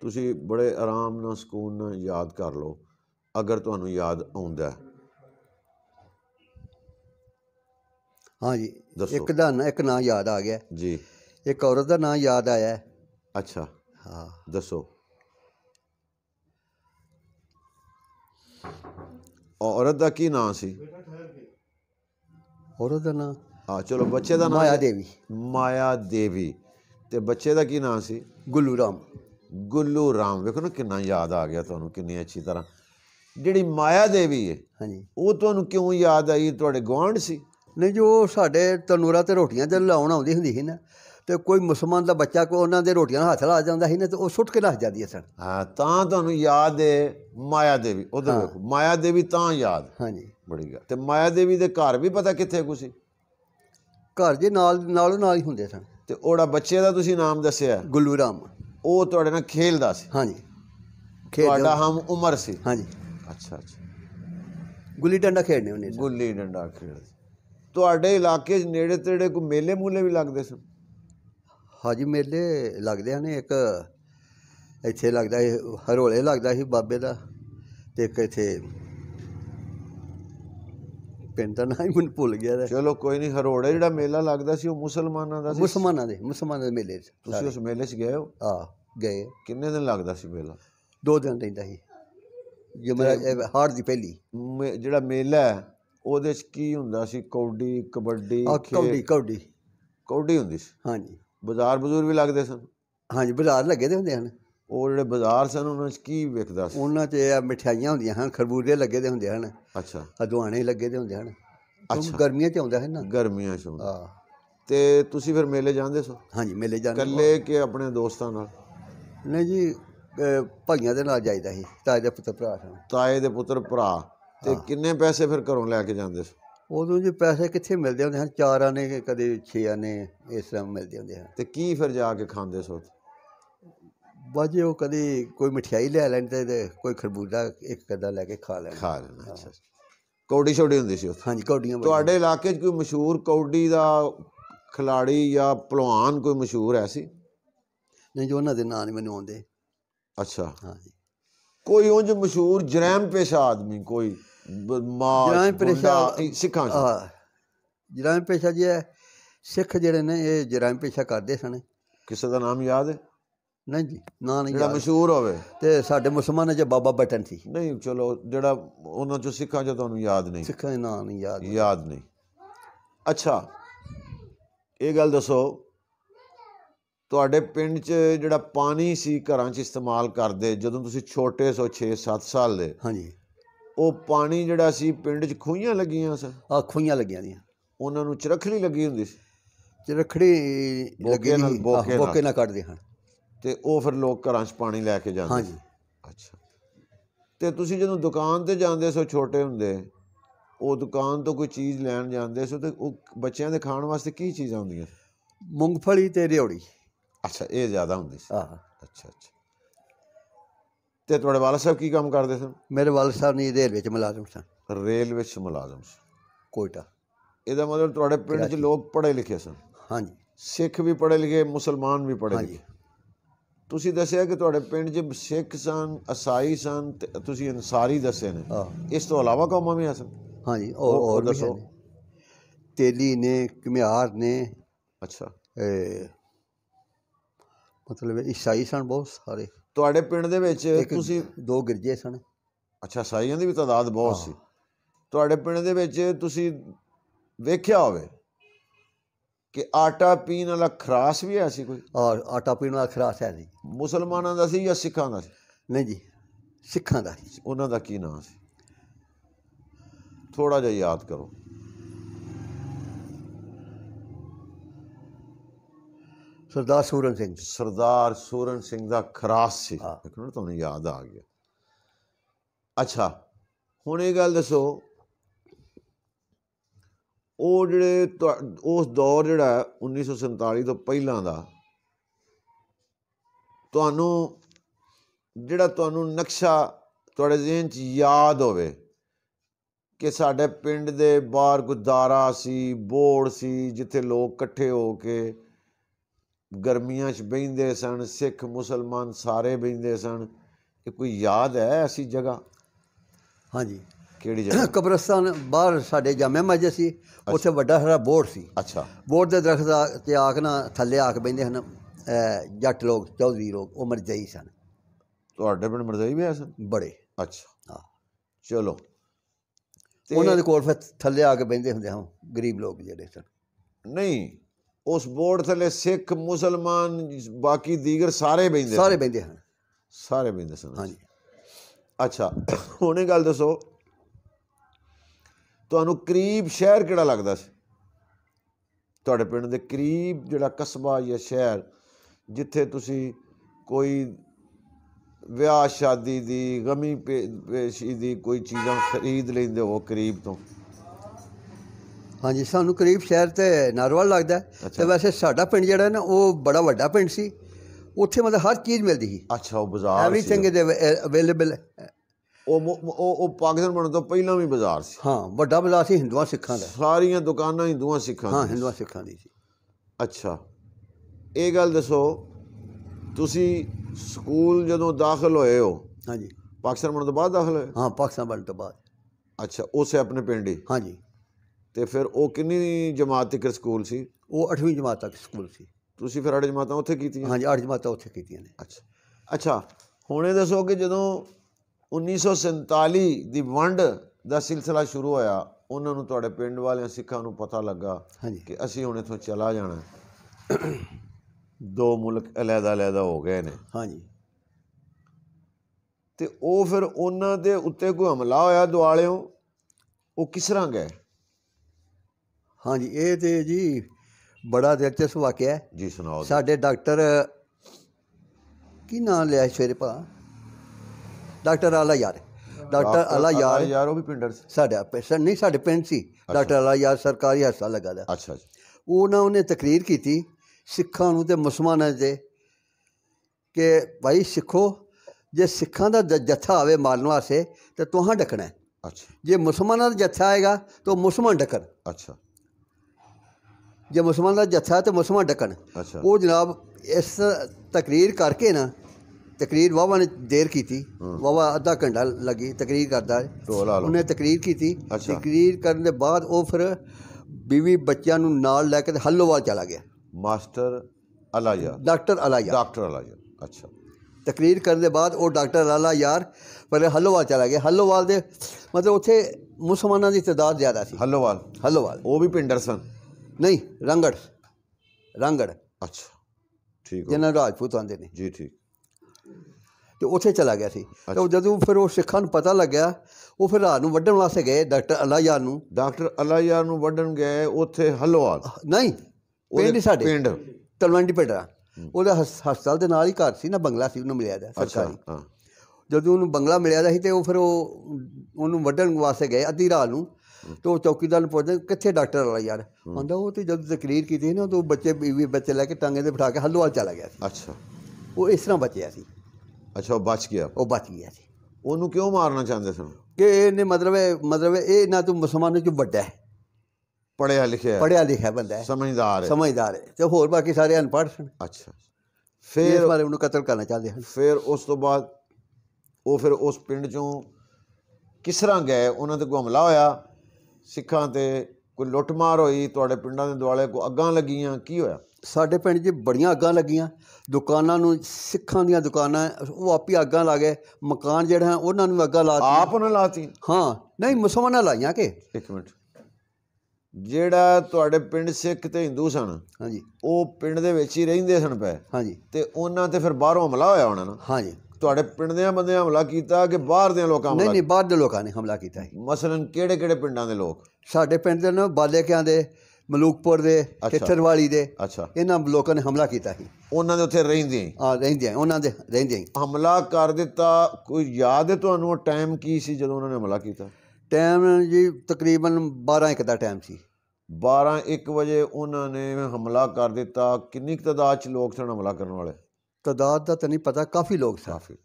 ਤੁਸੀਂ ਬੜੇ ਆਰਾਮ ਨਾਲ ਸਕੂਨ ਨਾਲ ਯਾਦ ਕਰ ਲਓ ਅਗਰ ਤੁਹਾਨੂੰ ਯਾਦ ਆਉਂਦਾ ਹੈ ਹਾਂਜੀ ਇੱਕ ਦਾ ਨਾ ਇੱਕ ਨਾਂ ਯਾਦ ਆ ਗਿਆ ਜੀ ਇੱਕ ਔਰਤ ਦਾ ਨਾਂ ਯਾਦ ਆਇਆ ਅੱਛਾ ਹਾਂ ਦੱਸੋ ਔਰਤ ਦਾ ਕੀ ਨਾਂ ਸੀ ਔਰਤ ਦਾ ਨਾਂ ਆ ਚਲੋ ਬੱਚੇ ਦਾ ਨਾਂ ਮਾਇਆ ਦੇਵੀ ਮਾਇਆ ਦੇਵੀ ਤੇ ਬੱਚੇ ਦਾ ਕੀ ਨਾਂ ਸੀ ਗੁੱਲੂ ਰਾਮ ਗੁੱਲੂ ਰਾਮ ਵੇਖੋ ਨਾ ਕਿੰਨਾ ਯਾਦ ਆ ਗਿਆ ਤੁਹਾਨੂੰ ਕਿੰਨੀ ਅੱਛੀ ਤਰ੍ਹਾਂ ਜਿਹੜੀ ਮਾਇਆ ਦੇਵੀ ਹੈ ਹਾਂਜੀ ਉਹ ਤੁਹਾਨੂੰ ਕਿਉਂ ਯਾਦ ਆਈ ਤੁਹਾਡੇ ਗਵਾਂਢ ਸੀ ਨਹੀਂ ਜੋ ਸਾਡੇ ਤਨੂਰਾ ਤੇ ਰੋਟੀਆਂ ਤੇ ਲਾਉਣ ਆਉਂਦੀ ਹੁੰਦੀ ਸੀ ਨਾ ਤੇ ਕੋਈ ਮੁਸਲਮਾਨ ਦਾ ਬੱਚਾ ਕੋ ਉਹਨਾਂ ਦੇ ਰੋਟੀਆਂ ਹੱਥ ਲਾ ਜਾਂਦਾ ਸੀ ਨਾ ਤੇ ਉਹ ਸੁੱਟ ਕੇ ਲੱਗ ਜਾਂਦੀ ਸਨ ਹਾਂ ਤਾਂ ਤੁਹਾਨੂੰ ਯਾਦ ਹੈ ਮਾਇਆ ਦੇਵੀ ਉਧਰ ਵੇਖੋ ਮਾਇਆ ਦੇਵੀ ਤਾਂ ਯਾਦ ਹਾਂਜੀ ਬੜੀ ਗੱਲ ਤੇ ਮਾਇਆ ਦੇਵੀ ਦੇ ਘਰ ਵੀ ਪਤਾ ਕਿੱਥੇ ਕੁ ਸੀ ਘਰ ਜੇ ਨਾਲ ਨਾਲ ਨਾਲ ਹੀ ਹੁੰਦੇ ਸਨ ਤੇ ਉਹੜਾ ਬੱਚੇ ਦਾ ਤੁਸੀਂ ਨਾਮ ਦੱਸਿਆ ਗੁੱਲੂ ਰਾਮ ਉਹ ਤੁਹਾਡੇ ਨਾਲ ਖੇਲਦਾ ਸੀ ਹਾਂਜੀ ਤੁਹਾਡਾ ਹਮ ਉਮਰ ਸੀ ਹਾਂਜੀ ਅੱਛਾ ਅੱਛਾ ਗੁੱਲੀ ਡੰਡਾ ਖੇਡਨੇ ਹੁੰਦੇ ਸੀ ਗੁੱਲੀ ਡੰਡਾ ਖੇਡਦੇ ਤੁਹਾਡੇ ਇਲਾਕੇ 'ਚ ਨੇੜੇ ਤੇੜੇ ਕੋ ਮੇਲੇ ਮੂਲੇ ਵੀ ਲੱਗਦੇ ਸਨ ਹਾਜੀ ਮੇਲੇ ਲੱਗਦੇ ਹਨ ਇੱਕ ਇੱਥੇ ਲੱਗਦਾ ਸੀ ਹਰੋਲੇ ਲੱਗਦਾ ਸੀ ਬਾਬੇ ਦਾ ਤੇ ਇੱਕ ਇੱਥੇ ਪਿੰਡ ਦਾ ਨਾਮ ਹੀ ਮੈਨੂੰ ਭੁੱਲ ਗਿਆ ਦਾ ਚਲੋ ਕੋਈ ਨਹੀਂ ਹਰੋੜਾ ਜਿਹੜਾ ਮੇਲਾ ਲੱਗਦਾ ਸੀ ਉਹ ਮੁਸਲਮਾਨਾਂ ਦਾ ਸੀ ਮੁਸਲਮਾਨਾਂ ਦੇ ਮੁਸਲਮਾਨਾਂ ਦੇ ਮੇਲੇ ਤੁਸੀਂ ਉਸ ਮੇਲੇ 'ਚ ਗਏ ਹੋ ਆ ਗਏ ਕਿੰਨੇ ਦਿਨ ਲੱਗਦਾ ਸੀ ਮੇਲਾ ਦੋ ਦਿਨ ਰਹਿੰਦਾ ਸੀ ਜਮਰਾ ਹਾਰ ਦੀ ਪਹਿਲੀ ਜਿਹੜਾ ਮੇਲਾ ਹੈ ਉਹਦੇ 'ਚ ਕੀ ਹੁੰਦਾ ਸੀ ਕੌਡੀ ਕਬੱਡੀ ਕੌਡੀ ਕੌਡੀ ਕੌਡੀ ਹੁੰਦੀ ਸੀ ਹਾਂਜੀ ਬਾਜ਼ਾਰ ਬਜ਼ੂਰ ਵੀ ਲੱਗਦੇ ਸਨ ਹਾਂਜੀ ਬਾਜ਼ਾਰ ਲੱਗੇ ਦੇ ਹੁੰਦੇ ਹਨ ਉਹ ਜਿਹੜੇ ਬਾਜ਼ਾਰ ਸਨ ਉਹਨਾਂ 'ਚ ਕੀ ਵਿਕਦਾ ਸੀ ਉਹਨਾਂ 'ਚ ਇਹ ਮਠਿਆਈਆਂ ਹੁੰਦੀਆਂ ਹਨ ਖਰਬੂਜੇ ਲੱਗੇ ਦੇ ਹੁੰਦੇ ਹਨ ਅੱਛਾ ਅਦਵਾਨੇ ਲੱਗੇ ਦੇ ਹੁੰਦੇ ਹਨ ਅੱਛਾ ਗਰਮੀਆਂ 'ਚ ਆਉਂਦਾ ਹੈ ਨਾ ਗਰਮੀਆਂ 'ਚ ਆਉਂਦਾ ਹਾਂ ਤੇ ਤੁਸੀਂ ਫਿਰ ਮੇਲੇ ਜਾਂਦੇ ਸੋ ਹਾਂਜੀ ਮੇਲੇ ਜਾਂਦੇ ਕੱਲੇ ਕਿ ਆਪਣੇ ਦੋਸਤਾਂ ਨਾਲ ਨਹੀਂ ਜੀ ਭਾਈਆਂ ਦੇ ਨਾਲ ਜਾਈਦਾ ਸੀ ਤਾਏ ਦੇ ਪੁੱਤਰ ਭਰਾ ਤਾਏ ਦੇ ਪੁੱਤਰ ਭਰਾ ਤੇ ਕਿੰਨੇ ਪੈਸੇ ਫਿਰ ਘਰੋਂ ਲੈ ਕੇ ਜਾਂਦੇ ਸੋ ਉਦੋਂ ਜੇ ਪੈਸੇ ਕਿੱਥੇ ਮਿਲਦੇ ਹੁੰਦੇ ਹਨ ਚਾਰ ਆਨੇ ਕਦੇ ਛੇ ਆਨੇ ਇਸ ਤਰ੍ਹਾਂ ਮਿਲਦੇ ਹੁੰਦੇ ਹਨ ਤੇ ਕੀ ਫਿਰ ਜਾ ਕੇ ਖਾਂਦੇ ਸੋ ਬਾਜੇ ਉਹ ਕਦੇ ਕੋਈ ਮਠਿਆਈ ਲੈ ਲੈਂਦੇ ਤੇ ਕੋਈ ਖਰਬੂਜਾ ਇੱਕ ਕੱਦਾ ਲੈ ਕੇ ਖਾ ਲੈਂਦੇ ਖਾ ਲੈਣਾ ਅੱਛਾ ਕੌਡੀ ਛੋਡੀ ਹੁੰਦੀ ਸੀ ਉੱਥੇ ਹਾਂਜੀ ਕੌਡੀਆਂ ਤੁਹਾਡੇ ਇਲਾਕੇ 'ਚ ਕੋਈ ਮਸ਼ਹੂਰ ਕੌਡੀ ਦਾ ਖਿਲਾੜੀ ਜਾਂ ਪਹਿਲਵਾਨ ਕੋਈ ਮਸ਼ਹੂਰ ਐ ਸੀ ਨਹੀਂ ਜੋ ਉਹਨਾਂ ਦੇ ਨਾਂ ਨਹੀਂ ਮੈਨੂੰ ਆਉਂਦੇ ਅੱਛਾ ਹਾਂਜੀ ਕੋਈ ਉਂਝ ਮਸ਼ਹੂਰ ਜਰਮ ਪੇਸ਼ਾ ਆਦਮੀ ਕੋਈ ਬਦਮਾਸ਼ ਪੇਸ਼ਾ ਸਿੱਖਾਂ ਹਾਂ ਜਿਹੜਾ ਪੇਸ਼ਾ ਜੀ ਹੈ ਸਿੱਖ ਜਿਹੜੇ ਨੇ ਇਹ ਜਿਹੜਾ ਪੇਸ਼ਾ ਕਰਦੇ ਸਨ ਕਿਸੇ ਦਾ ਨਾਮ ਯਾਦ ਹੈ ਨਹੀਂ ਜੀ ਨਾ ਨਹੀਂ ਜਿਹੜਾ ਮਸ਼ਹੂਰ ਹੋਵੇ ਤੇ ਸਾਡੇ ਮੁਸਲਮਾਨ ਜੇ ਬਾਬਾ ਬਟਨ ਸੀ ਨਹੀਂ ਚਲੋ ਜਿਹੜਾ ਉਹਨਾਂ ਚੋਂ ਸਿੱਖਾਂ ਚੋਂ ਤੁਹਾਨੂੰ ਯਾਦ ਨਹੀਂ ਸਿੱਖਾਂ ਦਾ ਨਾਂ ਨਹੀਂ ਯਾਦ ਯਾਦ ਨਹੀਂ ਅੱਛਾ ਇਹ ਗੱਲ ਦੱਸੋ ਤੁਹਾਡੇ ਪਿੰਡ 'ਚ ਜਿਹੜਾ ਪਾਣੀ ਸੀ ਘਰਾਂ 'ਚ ਇਸਤੇਮਾਲ ਕਰਦੇ ਜਦੋਂ ਤੁਸੀਂ ਛੋਟੇ ਸੋ 6-7 ਸਾਲ ਦੇ ਹਾਂਜੀ ਉਹ ਪਾਣੀ ਜਿਹੜਾ ਸੀ ਪਿੰਡ 'ਚ ਖੂਹੀਆਂ ਲੱਗੀਆਂ ਸਨ ਆ ਖੂਹੀਆਂ ਲੱਗੀਆਂ ਦੀਆਂ ਉਹਨਾਂ ਨੂੰ ਚਰਖੜੀ ਲੱਗੀ ਹੁੰਦੀ ਸੀ ਚਰਖੜੀ ਲੱਗੀ ਨਾਲ ਬੋਕੇ ਨਾਲ ਕੱਢਦੇ ਹਨ ਤੇ ਉਹ ਫਿਰ ਲੋਕ ਘਰਾਂ 'ਚ ਪਾਣੀ ਲੈ ਕੇ ਜਾਂਦੇ ਹਾਂਜੀ ਅੱਛਾ ਤੇ ਤੁਸੀਂ ਜਦੋਂ ਦੁਕਾਨ ਤੇ ਜਾਂਦੇ ਸੋ ਛੋਟੇ ਹੁੰਦੇ ਉਹ ਦੁਕਾਨ ਤੋਂ ਕੋਈ ਚੀਜ਼ ਲੈਣ ਜਾਂਦੇ ਸੋ ਤੇ ਉਹ ਬੱਚਿਆਂ ਦੇ ਖਾਣ ਵਾਸਤੇ ਕੀ ਚੀਜ਼ਾਂ ਹੁੰਦੀਆਂ ਮੂੰਗਫਲੀ ਤੇ ਰਿਓੜੀ ਅੱਛਾ ਇਹ ਜ਼ਿਆਦਾ ਹੁੰਦੀ ਸੀ ਹਾਂ ਅੱਛਾ ਅੱਛਾ ਤੇ ਤੁਹਾਡੇ ਵਾਲਾ ਸਾਹਿਬ ਕੀ ਕੰਮ ਕਰਦੇ ਸਨ ਮੇਰੇ ਵਾਲਾ ਸਾਹਿਬ ਨੇ ਰੇਲਵੇ ਵਿੱਚ ਮੁਲਾਜ਼ਮ ਸਨ ਰੇਲ ਵਿੱਚ ਮੁਲਾਜ਼ਮ ਸੀ ਕੋਇਟਾ ਇਹਦਾ ਮਤਲਬ ਤੁਹਾਡੇ ਪਿੰਡ 'ਚ ਲੋਕ ਪੜ੍ਹੇ ਲਿਖੇ ਸਨ ਹਾਂਜੀ ਸਿੱਖ ਵੀ ਪੜ੍ਹੇ ਲਿਖੇ ਮੁਸਲਮਾਨ ਵੀ ਪੜ੍ਹੇ ਲਿਖੇ ਤੁਸੀਂ ਦੱਸਿਆ ਕਿ ਤੁਹਾਡੇ ਪਿੰਡ 'ਚ ਸਿੱਖ ਸਨ ਅਸਾਈ ਸਨ ਤੇ ਤੁਸੀਂ ਅਨਸਾਰੀ ਦੱਸੇ ਨੇ ਇਸ ਤੋਂ ਇਲਾਵਾ ਕੌਮਾਂ ਵੀ ਆਸਨ ਹਾਂਜੀ ਹੋਰ ਹੋਰ ਦੱਸੋ। ਤੇਲੀ ਨੇ ਕਮਿਆਰ ਨੇ ਅੱਛਾ ਮਤਲਬ ਇਸਾਈ ਸਨ ਬਹੁਤ ਸਾਰੇ ਤੁਹਾਡੇ ਪਿੰਡ ਦੇ ਵਿੱਚ ਤੁਸੀਂ ਦੋ ਗਿਰਜੇ ਸਨ ਅੱਛਾ ਸਾਈਆਂ ਦੀ ਵੀ ਤਾਦਾਦ ਬਹੁਤ ਸੀ ਤੁਹਾਡੇ ਪਿੰਡ ਦੇ ਵਿੱਚ ਤੁਸੀਂ ਵੇਖਿਆ ਹੋਵੇ ਕਿ ਆਟਾ ਪੀਣ ਵਾਲਾ ਖਰਾਸ ਵੀ ਹੈ ਸੀ ਕੋਈ ਔਰ ਆਟਾ ਪੀਣ ਵਾਲਾ ਖਰਾਸ ਹੈ ਜੀ ਮੁਸਲਮਾਨਾਂ ਦਾ ਸੀ ਜਾਂ ਸਿੱਖਾਂ ਦਾ ਸੀ ਨਹੀਂ ਜੀ ਸਿੱਖਾਂ ਦਾ ਸੀ ਉਹਨਾਂ ਦਾ ਕੀ ਨਾਮ ਸੀ ਥੋੜਾ ਜਿਹਾ ਯਾਦ ਕਰੋ ਸਰਦਾਰ ਸੂਰਨ ਸਿੰਘ ਸਰਦਾਰ ਸੂਰਨ ਸਿੰਘ ਦਾ ਖਰਾਸ ਸੀ ਲੇਕਿਨ ਤੁਹਾਨੂੰ ਯਾਦ ਆ ਗਿਆ ਅੱਛਾ ਹੁਣ ਇਹ ਗੱਲ ਦੱਸੋ ਉਹ ਜਿਹੜੇ ਉਸ ਦੌਰ ਜਿਹੜਾ 1947 ਤੋਂ ਪਹਿਲਾਂ ਦਾ ਤੁਹਾਨੂੰ ਜਿਹੜਾ ਤੁਹਾਨੂੰ ਨਕਸ਼ਾ ਤੁਹਾਡੇ ਜ਼ਿਹਨ 'ਚ ਯਾਦ ਹੋਵੇ ਕਿ ਸਾਡੇ ਪਿੰਡ ਦੇ ਬਾਹਰ ਗੁਦਾਰਾ ਸੀ ਬੋੜ ਸੀ ਜਿੱਥੇ ਲੋਕ ਇਕੱਠੇ ਹੋ ਕੇ ਗਰਮੀਆਂ 'ਚ ਬੈਂਦੇ ਸਨ ਸਿੱਖ ਮੁਸਲਮਾਨ ਸਾਰੇ ਬੈਂਦੇ ਸਨ ਇਹ ਕੋਈ ਯਾਦ ਹੈ ਐਸੀ ਜਗ੍ਹਾ ਹਾਂਜੀ ਕਿਹੜੀ ਜਗ੍ਹਾ ਕਬਰਸਤਾਨ ਬਾਹਰ ਸਾਡੇ ਜਾਮੇ ਮਸਜਿਦ ਸੀ ਉੱਥੇ ਵੱਡਾ ਸਾਰਾ ਬੋਰਡ ਸੀ ਅੱਛਾ ਬੋਰਡ ਦੇ ਦਰਖਤ ਤੇ ਆਖ ਨਾ ਥੱਲੇ ਆਖ ਬੈਂਦੇ ਹਨ ਜੱਟ ਲੋਕ ਚੌਧਰੀ ਲੋਕ ਉਹ ਮਰਜਾਈ ਸਨ ਤੁਹਾਡੇ ਪਿੰਡ ਮਰਜਾਈ ਵੀ ਆ ਸਨ ਬੜੇ ਅੱਛਾ ਹਾਂ ਚਲੋ ਉਹਨਾਂ ਦੇ ਕੋਲ ਫਿਰ ਥੱਲੇ ਆ ਕੇ ਬੈਂਦੇ ਹੁੰਦੇ ਹਾਂ ਗਰੀਬ ਲੋਕ ਜਿਹੜੇ ਸਨ ਨਹੀਂ उस बोर्ड थले सिख मुसलमान बाकी दीगर सारे बेंदे सारे बेंदे हैं सारे बेंदे सन हाँ जी अच्छा उन्हें गल दसो तो करीब शहर कि लगता से तोड़े पिंड करीब जोड़ा कस्बा या शहर जिथे ती कोई विह शादी की गमी पे पेशी की कोई चीज़ा खरीद लेंदे हो करीब तो ਹਾਂਜੀ ਸਾਨੂੰ ਕਰੀਬ ਸ਼ਹਿਰ ਤੇ ਨਰਵਲ ਲੱਗਦਾ ਤੇ ਵੈਸੇ ਸਾਡਾ ਪਿੰਡ ਜਿਹੜਾ ਨਾ ਉਹ ਬੜਾ ਵੱਡਾ ਪਿੰਡ ਸੀ ਉੱਥੇ ਮਤਲਬ ਹਰ ਚੀਜ਼ ਮਿਲਦੀ ਸੀ ਅੱਛਾ ਉਹ ਬਾਜ਼ਾਰ ਐਵਰੀਥਿੰਗ ਇਜ਼ ਅਵੇਲੇਬਲ ਉਹ ਉਹ ਉਹ ਪਾਕਿਸਤਾਨ ਬਣਨ ਤੋਂ ਪਹਿਲਾਂ ਵੀ ਬਾਜ਼ਾਰ ਸੀ ਹਾਂ ਵੱਡਾ ਬਾਜ਼ਾਰ ਸੀ ਹਿੰਦੂਆਂ ਸਿੱਖਾਂ ਦਾ ਸਾਰੀਆਂ ਦੁਕਾਨਾਂ ਹਿੰਦੂਆਂ ਸਿੱਖਾਂ ਦੀ ਹਾਂ ਹਿੰਦੂਆਂ ਸਿੱਖਾਂ ਦੀ ਸੀ ਅੱਛਾ ਇਹ ਗੱਲ ਦੱਸੋ ਤੁਸੀਂ ਸਕੂਲ ਜਦੋਂ ਦਾਖਲ ਹੋਏ ਹੋ ਹਾਂਜੀ ਪਾਕਿਸਤਾਨ ਬਣਨ ਤੋਂ ਬਾਅਦ ਦਾਖਲ ਹੋਏ ਹਾਂ ਪਾਕਿਸਤਾਨ ਬਣਨ ਤੋਂ ਬਾਅਦ ਅੱਛਾ ਉਸੇ ਆਪਣੇ ਪਿੰਡ ਹੀ ਹਾਂਜੀ ਤੇ ਫਿਰ ਉਹ ਕਿੰਨੀ ਜਮਾਤ ਤੱਕ ਸਕੂਲ ਸੀ ਉਹ 8ਵੀਂ ਜਮਾਤ ਤੱਕ ਸਕੂਲ ਸੀ ਤੁਸੀਂ ਫਿਰ 8 ਜਮਾਤਾਂ ਉੱਥੇ ਕੀਤੀਆਂ ਹਾਂਜੀ 8 ਜਮਾਤਾਂ ਉੱਥੇ ਕੀਤੀਆਂ ਨੇ ਅੱਛਾ ਅੱਛਾ ਹੁਣ ਇਹ ਦੱਸੋ ਕਿ ਜਦੋਂ 1947 ਦੀ ਵੰਡ ਦਾ ਸਿਲਸਿਲਾ ਸ਼ੁਰੂ ਹੋਇਆ ਉਹਨਾਂ ਨੂੰ ਤੁਹਾਡੇ ਪਿੰਡ ਵਾਲਿਆਂ ਸਿੱਖਾਂ ਨੂੰ ਪਤਾ ਲੱਗਾ ਕਿ ਅਸੀਂ ਹੁਣ ਇਥੋਂ ਚਲਾ ਜਾਣਾ ਦੋ ਮੁਲਕ ਅਲੱਗ ਅਲੱਗ ਹੋ ਗਏ ਨੇ ਹਾਂਜੀ ਤੇ ਉਹ ਫਿਰ ਉਹਨਾਂ ਦੇ ਉੱਤੇ ਕੋਈ ਹਮਲਾ ਹੋਇਆ ਦੁਆਲਿਓ ਉਹ ਕਿਸ ਤਰ੍ਹਾਂ ਗਏ ਹਾਂਜੀ ਇਹ ਤੇ ਜੀ ਬੜਾ ਦਿਲਚਸਪ ਵਾਕਿਆ ਹੈ ਜੀ ਸੁਣਾਓ ਸਾਡੇ ਡਾਕਟਰ ਕੀ ਨਾਮ ਲਿਆ ਸ਼ੇਰੇ ਭਾ ਡਾਕਟਰ ਆਲਾ ਯਾਰ ਡਾਕਟਰ ਆਲਾ ਯਾਰ ਯਾਰ ਉਹ ਵੀ ਪਿੰਡਰ ਸੀ ਸਾਡਾ ਪੇਸ਼ੈਂਟ ਨਹੀਂ ਸਾਡੇ ਪਿੰਡ ਸੀ ਡਾਕਟਰ ਆਲਾ ਯਾਰ ਸਰਕਾਰੀ ਹਸਪਤਾਲ ਲੱਗਾ ਦਾ ਅੱਛਾ ਜੀ ਉਹਨਾਂ ਉਹਨੇ ਤਕਰੀਰ ਕੀਤੀ ਸਿੱਖਾਂ ਨੂੰ ਤੇ ਮੁਸਲਮਾਨਾਂ ਦੇ ਕਿ ਭਾਈ ਸਿੱਖੋ ਜੇ ਸਿੱਖਾਂ ਦਾ ਜੱਥਾ ਆਵੇ ਮਾਲਨ ਵਾਸਤੇ ਤੇ ਤੁਹਾਂ ਡਕਣਾ ਅੱਛਾ ਜੇ ਮੁਸਲਮਾਨਾਂ ਦਾ ਜੱਥਾ ਆਏਗਾ ਤਾਂ ਮੁਸਲਮਾਨ ਡਕਣ ਅੱਛਾ ਜੇ ਮੁਸਲਮਾਨ ਦਾ ਜੱਥਾ ਤੇ ਮੁਸਲਮਾਨ ਡਕਣ ਉਹ ਜਨਾਬ ਇਸ ਤਕਰੀਰ ਕਰਕੇ ਨਾ ਤਕਰੀਰ ਵਾਵਾ ਨੇ ਦੇਰ ਕੀਤੀ ਵਾਵਾ ਅੱਧਾ ਘੰਟਾ ਲੱਗੀ ਤਕਰੀਰ ਕਰਦਾ ਆ ਉਹਨੇ ਤਕਰੀਰ ਕੀਤੀ ਤਕਰੀਰ ਕਰਨ ਦੇ ਬਾਅਦ ਉਹ ਫਿਰ ਬੀਵੀ ਬੱਚਿਆਂ ਨੂੰ ਨਾਲ ਲੈ ਕੇ ਤੇ ਹੱਲੋਵਾਲ ਚਲਾ ਗਿਆ ਮਾਸਟਰ ਅਲਾਇਆ ਡਾਕਟਰ ਅਲਾਇਆ ਡਾਕਟਰ ਅਲਾਇਆ ਅੱਛਾ ਤਕਰੀਰ ਕਰਨ ਦੇ ਬਾਅਦ ਉਹ ਡਾਕਟਰ ਲਾਲਾ ਯਾਰ ਪਰ ਹੱਲੋਵਾਲ ਚਲਾ ਗਿਆ ਹੱਲੋਵਾਲ ਦੇ ਮਤਲਬ ਉੱਥੇ ਮੁਸਲਮਾਨਾਂ ਦੀ ਤਦਾਦ ਜ਼ਿਆਦਾ ਸੀ ਹੱਲੋਵਾਲ ਹੱਲੋਵਾਲ ਉਹ ਵੀ ਪਿੰਡਰ ਸਨ ਨਹੀਂ ਰੰਗੜ ਰੰਗੜ ਅੱਛਾ ਠੀਕ ਹੋ ਜਿਹਨਾਂ ਰਾਜਪੂਤ ਆਂਦੇ ਨੇ ਜੀ ਠੀਕ ਤੇ ਉੱਥੇ ਚਲਾ ਗਿਆ ਸੀ ਤੇ ਜਦੋਂ ਫਿਰ ਉਹ ਸਿੱਖਾਂ ਨੂੰ ਪਤਾ ਲੱਗਿਆ ਉਹ ਫਿਰ ਰਾਤ ਨੂੰ ਵੱਢਣ ਵਾਸਤੇ ਗਏ ਡਾਕਟਰ ਅਲਾਯਾਰ ਨੂੰ ਡਾਕਟਰ ਅਲਾਯਾਰ ਨੂੰ ਵੱਢਣ ਗਏ ਉੱਥੇ ਹਲਵਾਲ ਨਹੀਂ ਪਿੰਡ ਸਾਡੇ ਪਿੰਡ ਤਲਵੰਡੀ ਪਟਾ ਉਹਦਾ ਹਸਪਤਾਲ ਦੇ ਨਾਲ ਹੀ ਘਰ ਸੀ ਨਾ ਬੰਗਲਾ ਸੀ ਉਹਨੂੰ ਮਿਲਿਆ ਦਾ ਸਰਕਾਰੀ ਹਾਂ ਜਦੋਂ ਉਹਨੂੰ ਬੰਗਲਾ ਮਿਲਿਆ ਦਾ ਸੀ ਤੇ ਉਹ ਫਿਰ ਉਹ ਉਹਨੂੰ ਵੱਢਣ ਵਾਸਤੇ ਗਏ ਅੱਧੀ ਰਾਤ ਨੂੰ ਤੋ ਚੌਕੀਦਾਰ ਨੂੰ ਪੁੱਛਦੇ ਕਿੱਥੇ ਡਾਕਟਰ ਵਾਲਾ ਯਾਰ ਆਂਦਾ ਉਹ ਤੇ ਜਦੋਂ ਤਕਰੀਰ ਕੀਤੀ ਨਾ ਤੋ ਬੱਚੇ ਬੀਵੀ ਬੱਚੇ ਲੈ ਕੇ ਟਾਂਗੇ ਤੇ ਬਿਠਾ ਕੇ ਹਲਵਾਲ ਚਲਾ ਗਿਆ ਸੀ ਅੱਛਾ ਉਹ ਇਸ ਤਰ੍ਹਾਂ ਬਚਿਆ ਸੀ ਅੱਛਾ ਉਹ ਬਚ ਗਿਆ ਉਹ ਬਚ ਗਿਆ ਸੀ ਉਹਨੂੰ ਕਿਉਂ ਮਾਰਨਾ ਚਾਹੁੰਦੇ ਸਨ ਕਿ ਇਹਨੇ ਮਤਲਬ ਮਤਲਬ ਇਹ ਨਾ ਤੂੰ ਮੁਸਲਮਾਨ ਚ ਵੱਡਾ ਹੈ ਪੜਿਆ ਲਿਖਿਆ ਪੜਿਆ ਲਿਖਿਆ ਬੰਦਾ ਹੈ ਸਮਝਦਾਰ ਹੈ ਸਮਝਦਾਰ ਹੈ ਤੇ ਹੋਰ ਬਾਕੀ ਸਾਰੇ ਅਨਪੜ੍ਹ ਸਨ ਅੱਛਾ ਫਿਰ ਇਸ ਬਾਰੇ ਉਹਨੂੰ ਕਤਲ ਕਰਨਾ ਚਾਹੁੰਦੇ ਹਨ ਫਿਰ ਉਸ ਤੋਂ ਬਾਅਦ ਉਹ ਫਿਰ ਉਸ ਪਿੰਡ ਚੋਂ ਕਿਸ ਤਰ੍ਹਾਂ ਗਏ ਉਹਨਾਂ ਤੇ ਕੋਈ ਹਮਲਾ ਹੋਇਆ ਸਿੱਖਾਂ ਤੇ ਕੋਈ ਲੁੱਟਮਾਰ ਹੋਈ ਤੁਹਾਡੇ ਪਿੰਡਾਂ ਦੇ ਦੁਆਲੇ ਕੋ ਅੱਗਾਂ ਲੱਗੀਆਂ ਕੀ ਹੋਇਆ ਸਾਡੇ ਪਿੰਡ 'ਚ ਬੜੀਆਂ ਅੱਗਾਂ ਲੱਗੀਆਂ ਦੁਕਾਨਾਂ ਨੂੰ ਸਿੱਖਾਂ ਦੀਆਂ ਦੁਕਾਨਾਂ ਉਹ ਆਪੀ ਅੱਗਾਂ ਲਾ ਗਏ ਮਕਾਨ ਜਿਹੜਾ ਉਹਨਾਂ ਨੂੰ ਅੱਗਾਂ ਲਾ ਦਿੱਤੀ ਆਪ ਉਹਨਾਂ ਲਾਤੀ ਹਾਂ ਨਹੀਂ ਮੁਸਲਮਾਨਾਂ ਲਾਈਆਂ ਕਿ ਇੱਕ ਮਿੰਟ ਜਿਹੜਾ ਤੁਹਾਡੇ ਪਿੰਡ ਸਿੱਖ ਤੇ ਹਿੰਦੂ ਸਨ ਹਾਂਜੀ ਉਹ ਪਿੰਡ ਦੇ ਵਿੱਚ ਹੀ ਰਹਿੰਦੇ ਸਨ ਪਏ ਹਾਂਜੀ ਤੇ ਉਹਨਾਂ ਤੇ ਫਿਰ ਬਾਹਰੋਂ ਹਮਲਾ ਹੋਇਆ ਉਹਨਾਂ ਨਾਲ ਹਾਂਜੀ ਤੁਹਾਡੇ ਪਿੰਡ ਦੇ ਬੰਦੇ ਹਮਲਾ ਕੀਤਾ ਕਿ ਬਾਹਰ ਦੇ ਲੋਕਾਂ ਹਮਲਾ ਨਹੀਂ ਨਹੀਂ ਬਾਹਰ ਦੇ ਲੋਕਾਂ ਨੇ ਹਮਲਾ ਕੀਤਾ ਮਸਲਨ ਕਿਹੜੇ ਕਿਹੜੇ ਪਿੰਡਾਂ ਦੇ ਲੋਕ ਸਾਡੇ ਪਿੰਡ ਦੇ ਨੇ ਬਾਲੇਕਿਆਂ ਦੇ ਮਲੂਕਪੁਰ ਦੇ ਖੇਤਰਵਾਲੀ ਦੇ ਅੱਛਾ ਇਹਨਾਂ ਲੋਕਾਂ ਨੇ ਹਮਲਾ ਕੀਤਾ ਸੀ ਉਹਨਾਂ ਦੇ ਉੱਥੇ ਰਹਿੰਦੇ ਆ ਰਹਿੰਦੇ ਉਹਨਾਂ ਦੇ ਰਹਿੰਦੇ ਹਮਲਾ ਕਰ ਦਿੱਤਾ ਕੋਈ ਯਾਦ ਹੈ ਤੁਹਾਨੂੰ ਟਾਈਮ ਕੀ ਸੀ ਜਦੋਂ ਉਹਨਾਂ ਨੇ ਹਮਲਾ ਕੀਤਾ ਟਾਈਮ ਜੀ ਤਕਰੀਬਨ 12 ਇੱਕ ਦਾ ਟਾਈਮ ਸੀ 12 1 ਵਜੇ ਉਹਨਾਂ ਨੇ ਹਮਲਾ ਕਰ ਦਿੱਤਾ ਕਿੰਨੀ ਤਦਾਦ ਚ ਲੋਕ ਸਨ ਹਮਲਾ ਕਰਨ ਵਾਲੇ ਤਦਾਦ ਦਾ ਤਾਂ ਨਹੀਂ ਪਤਾ ਕਾਫੀ ਲੋਕ ਸਨ ਕਾਫੀ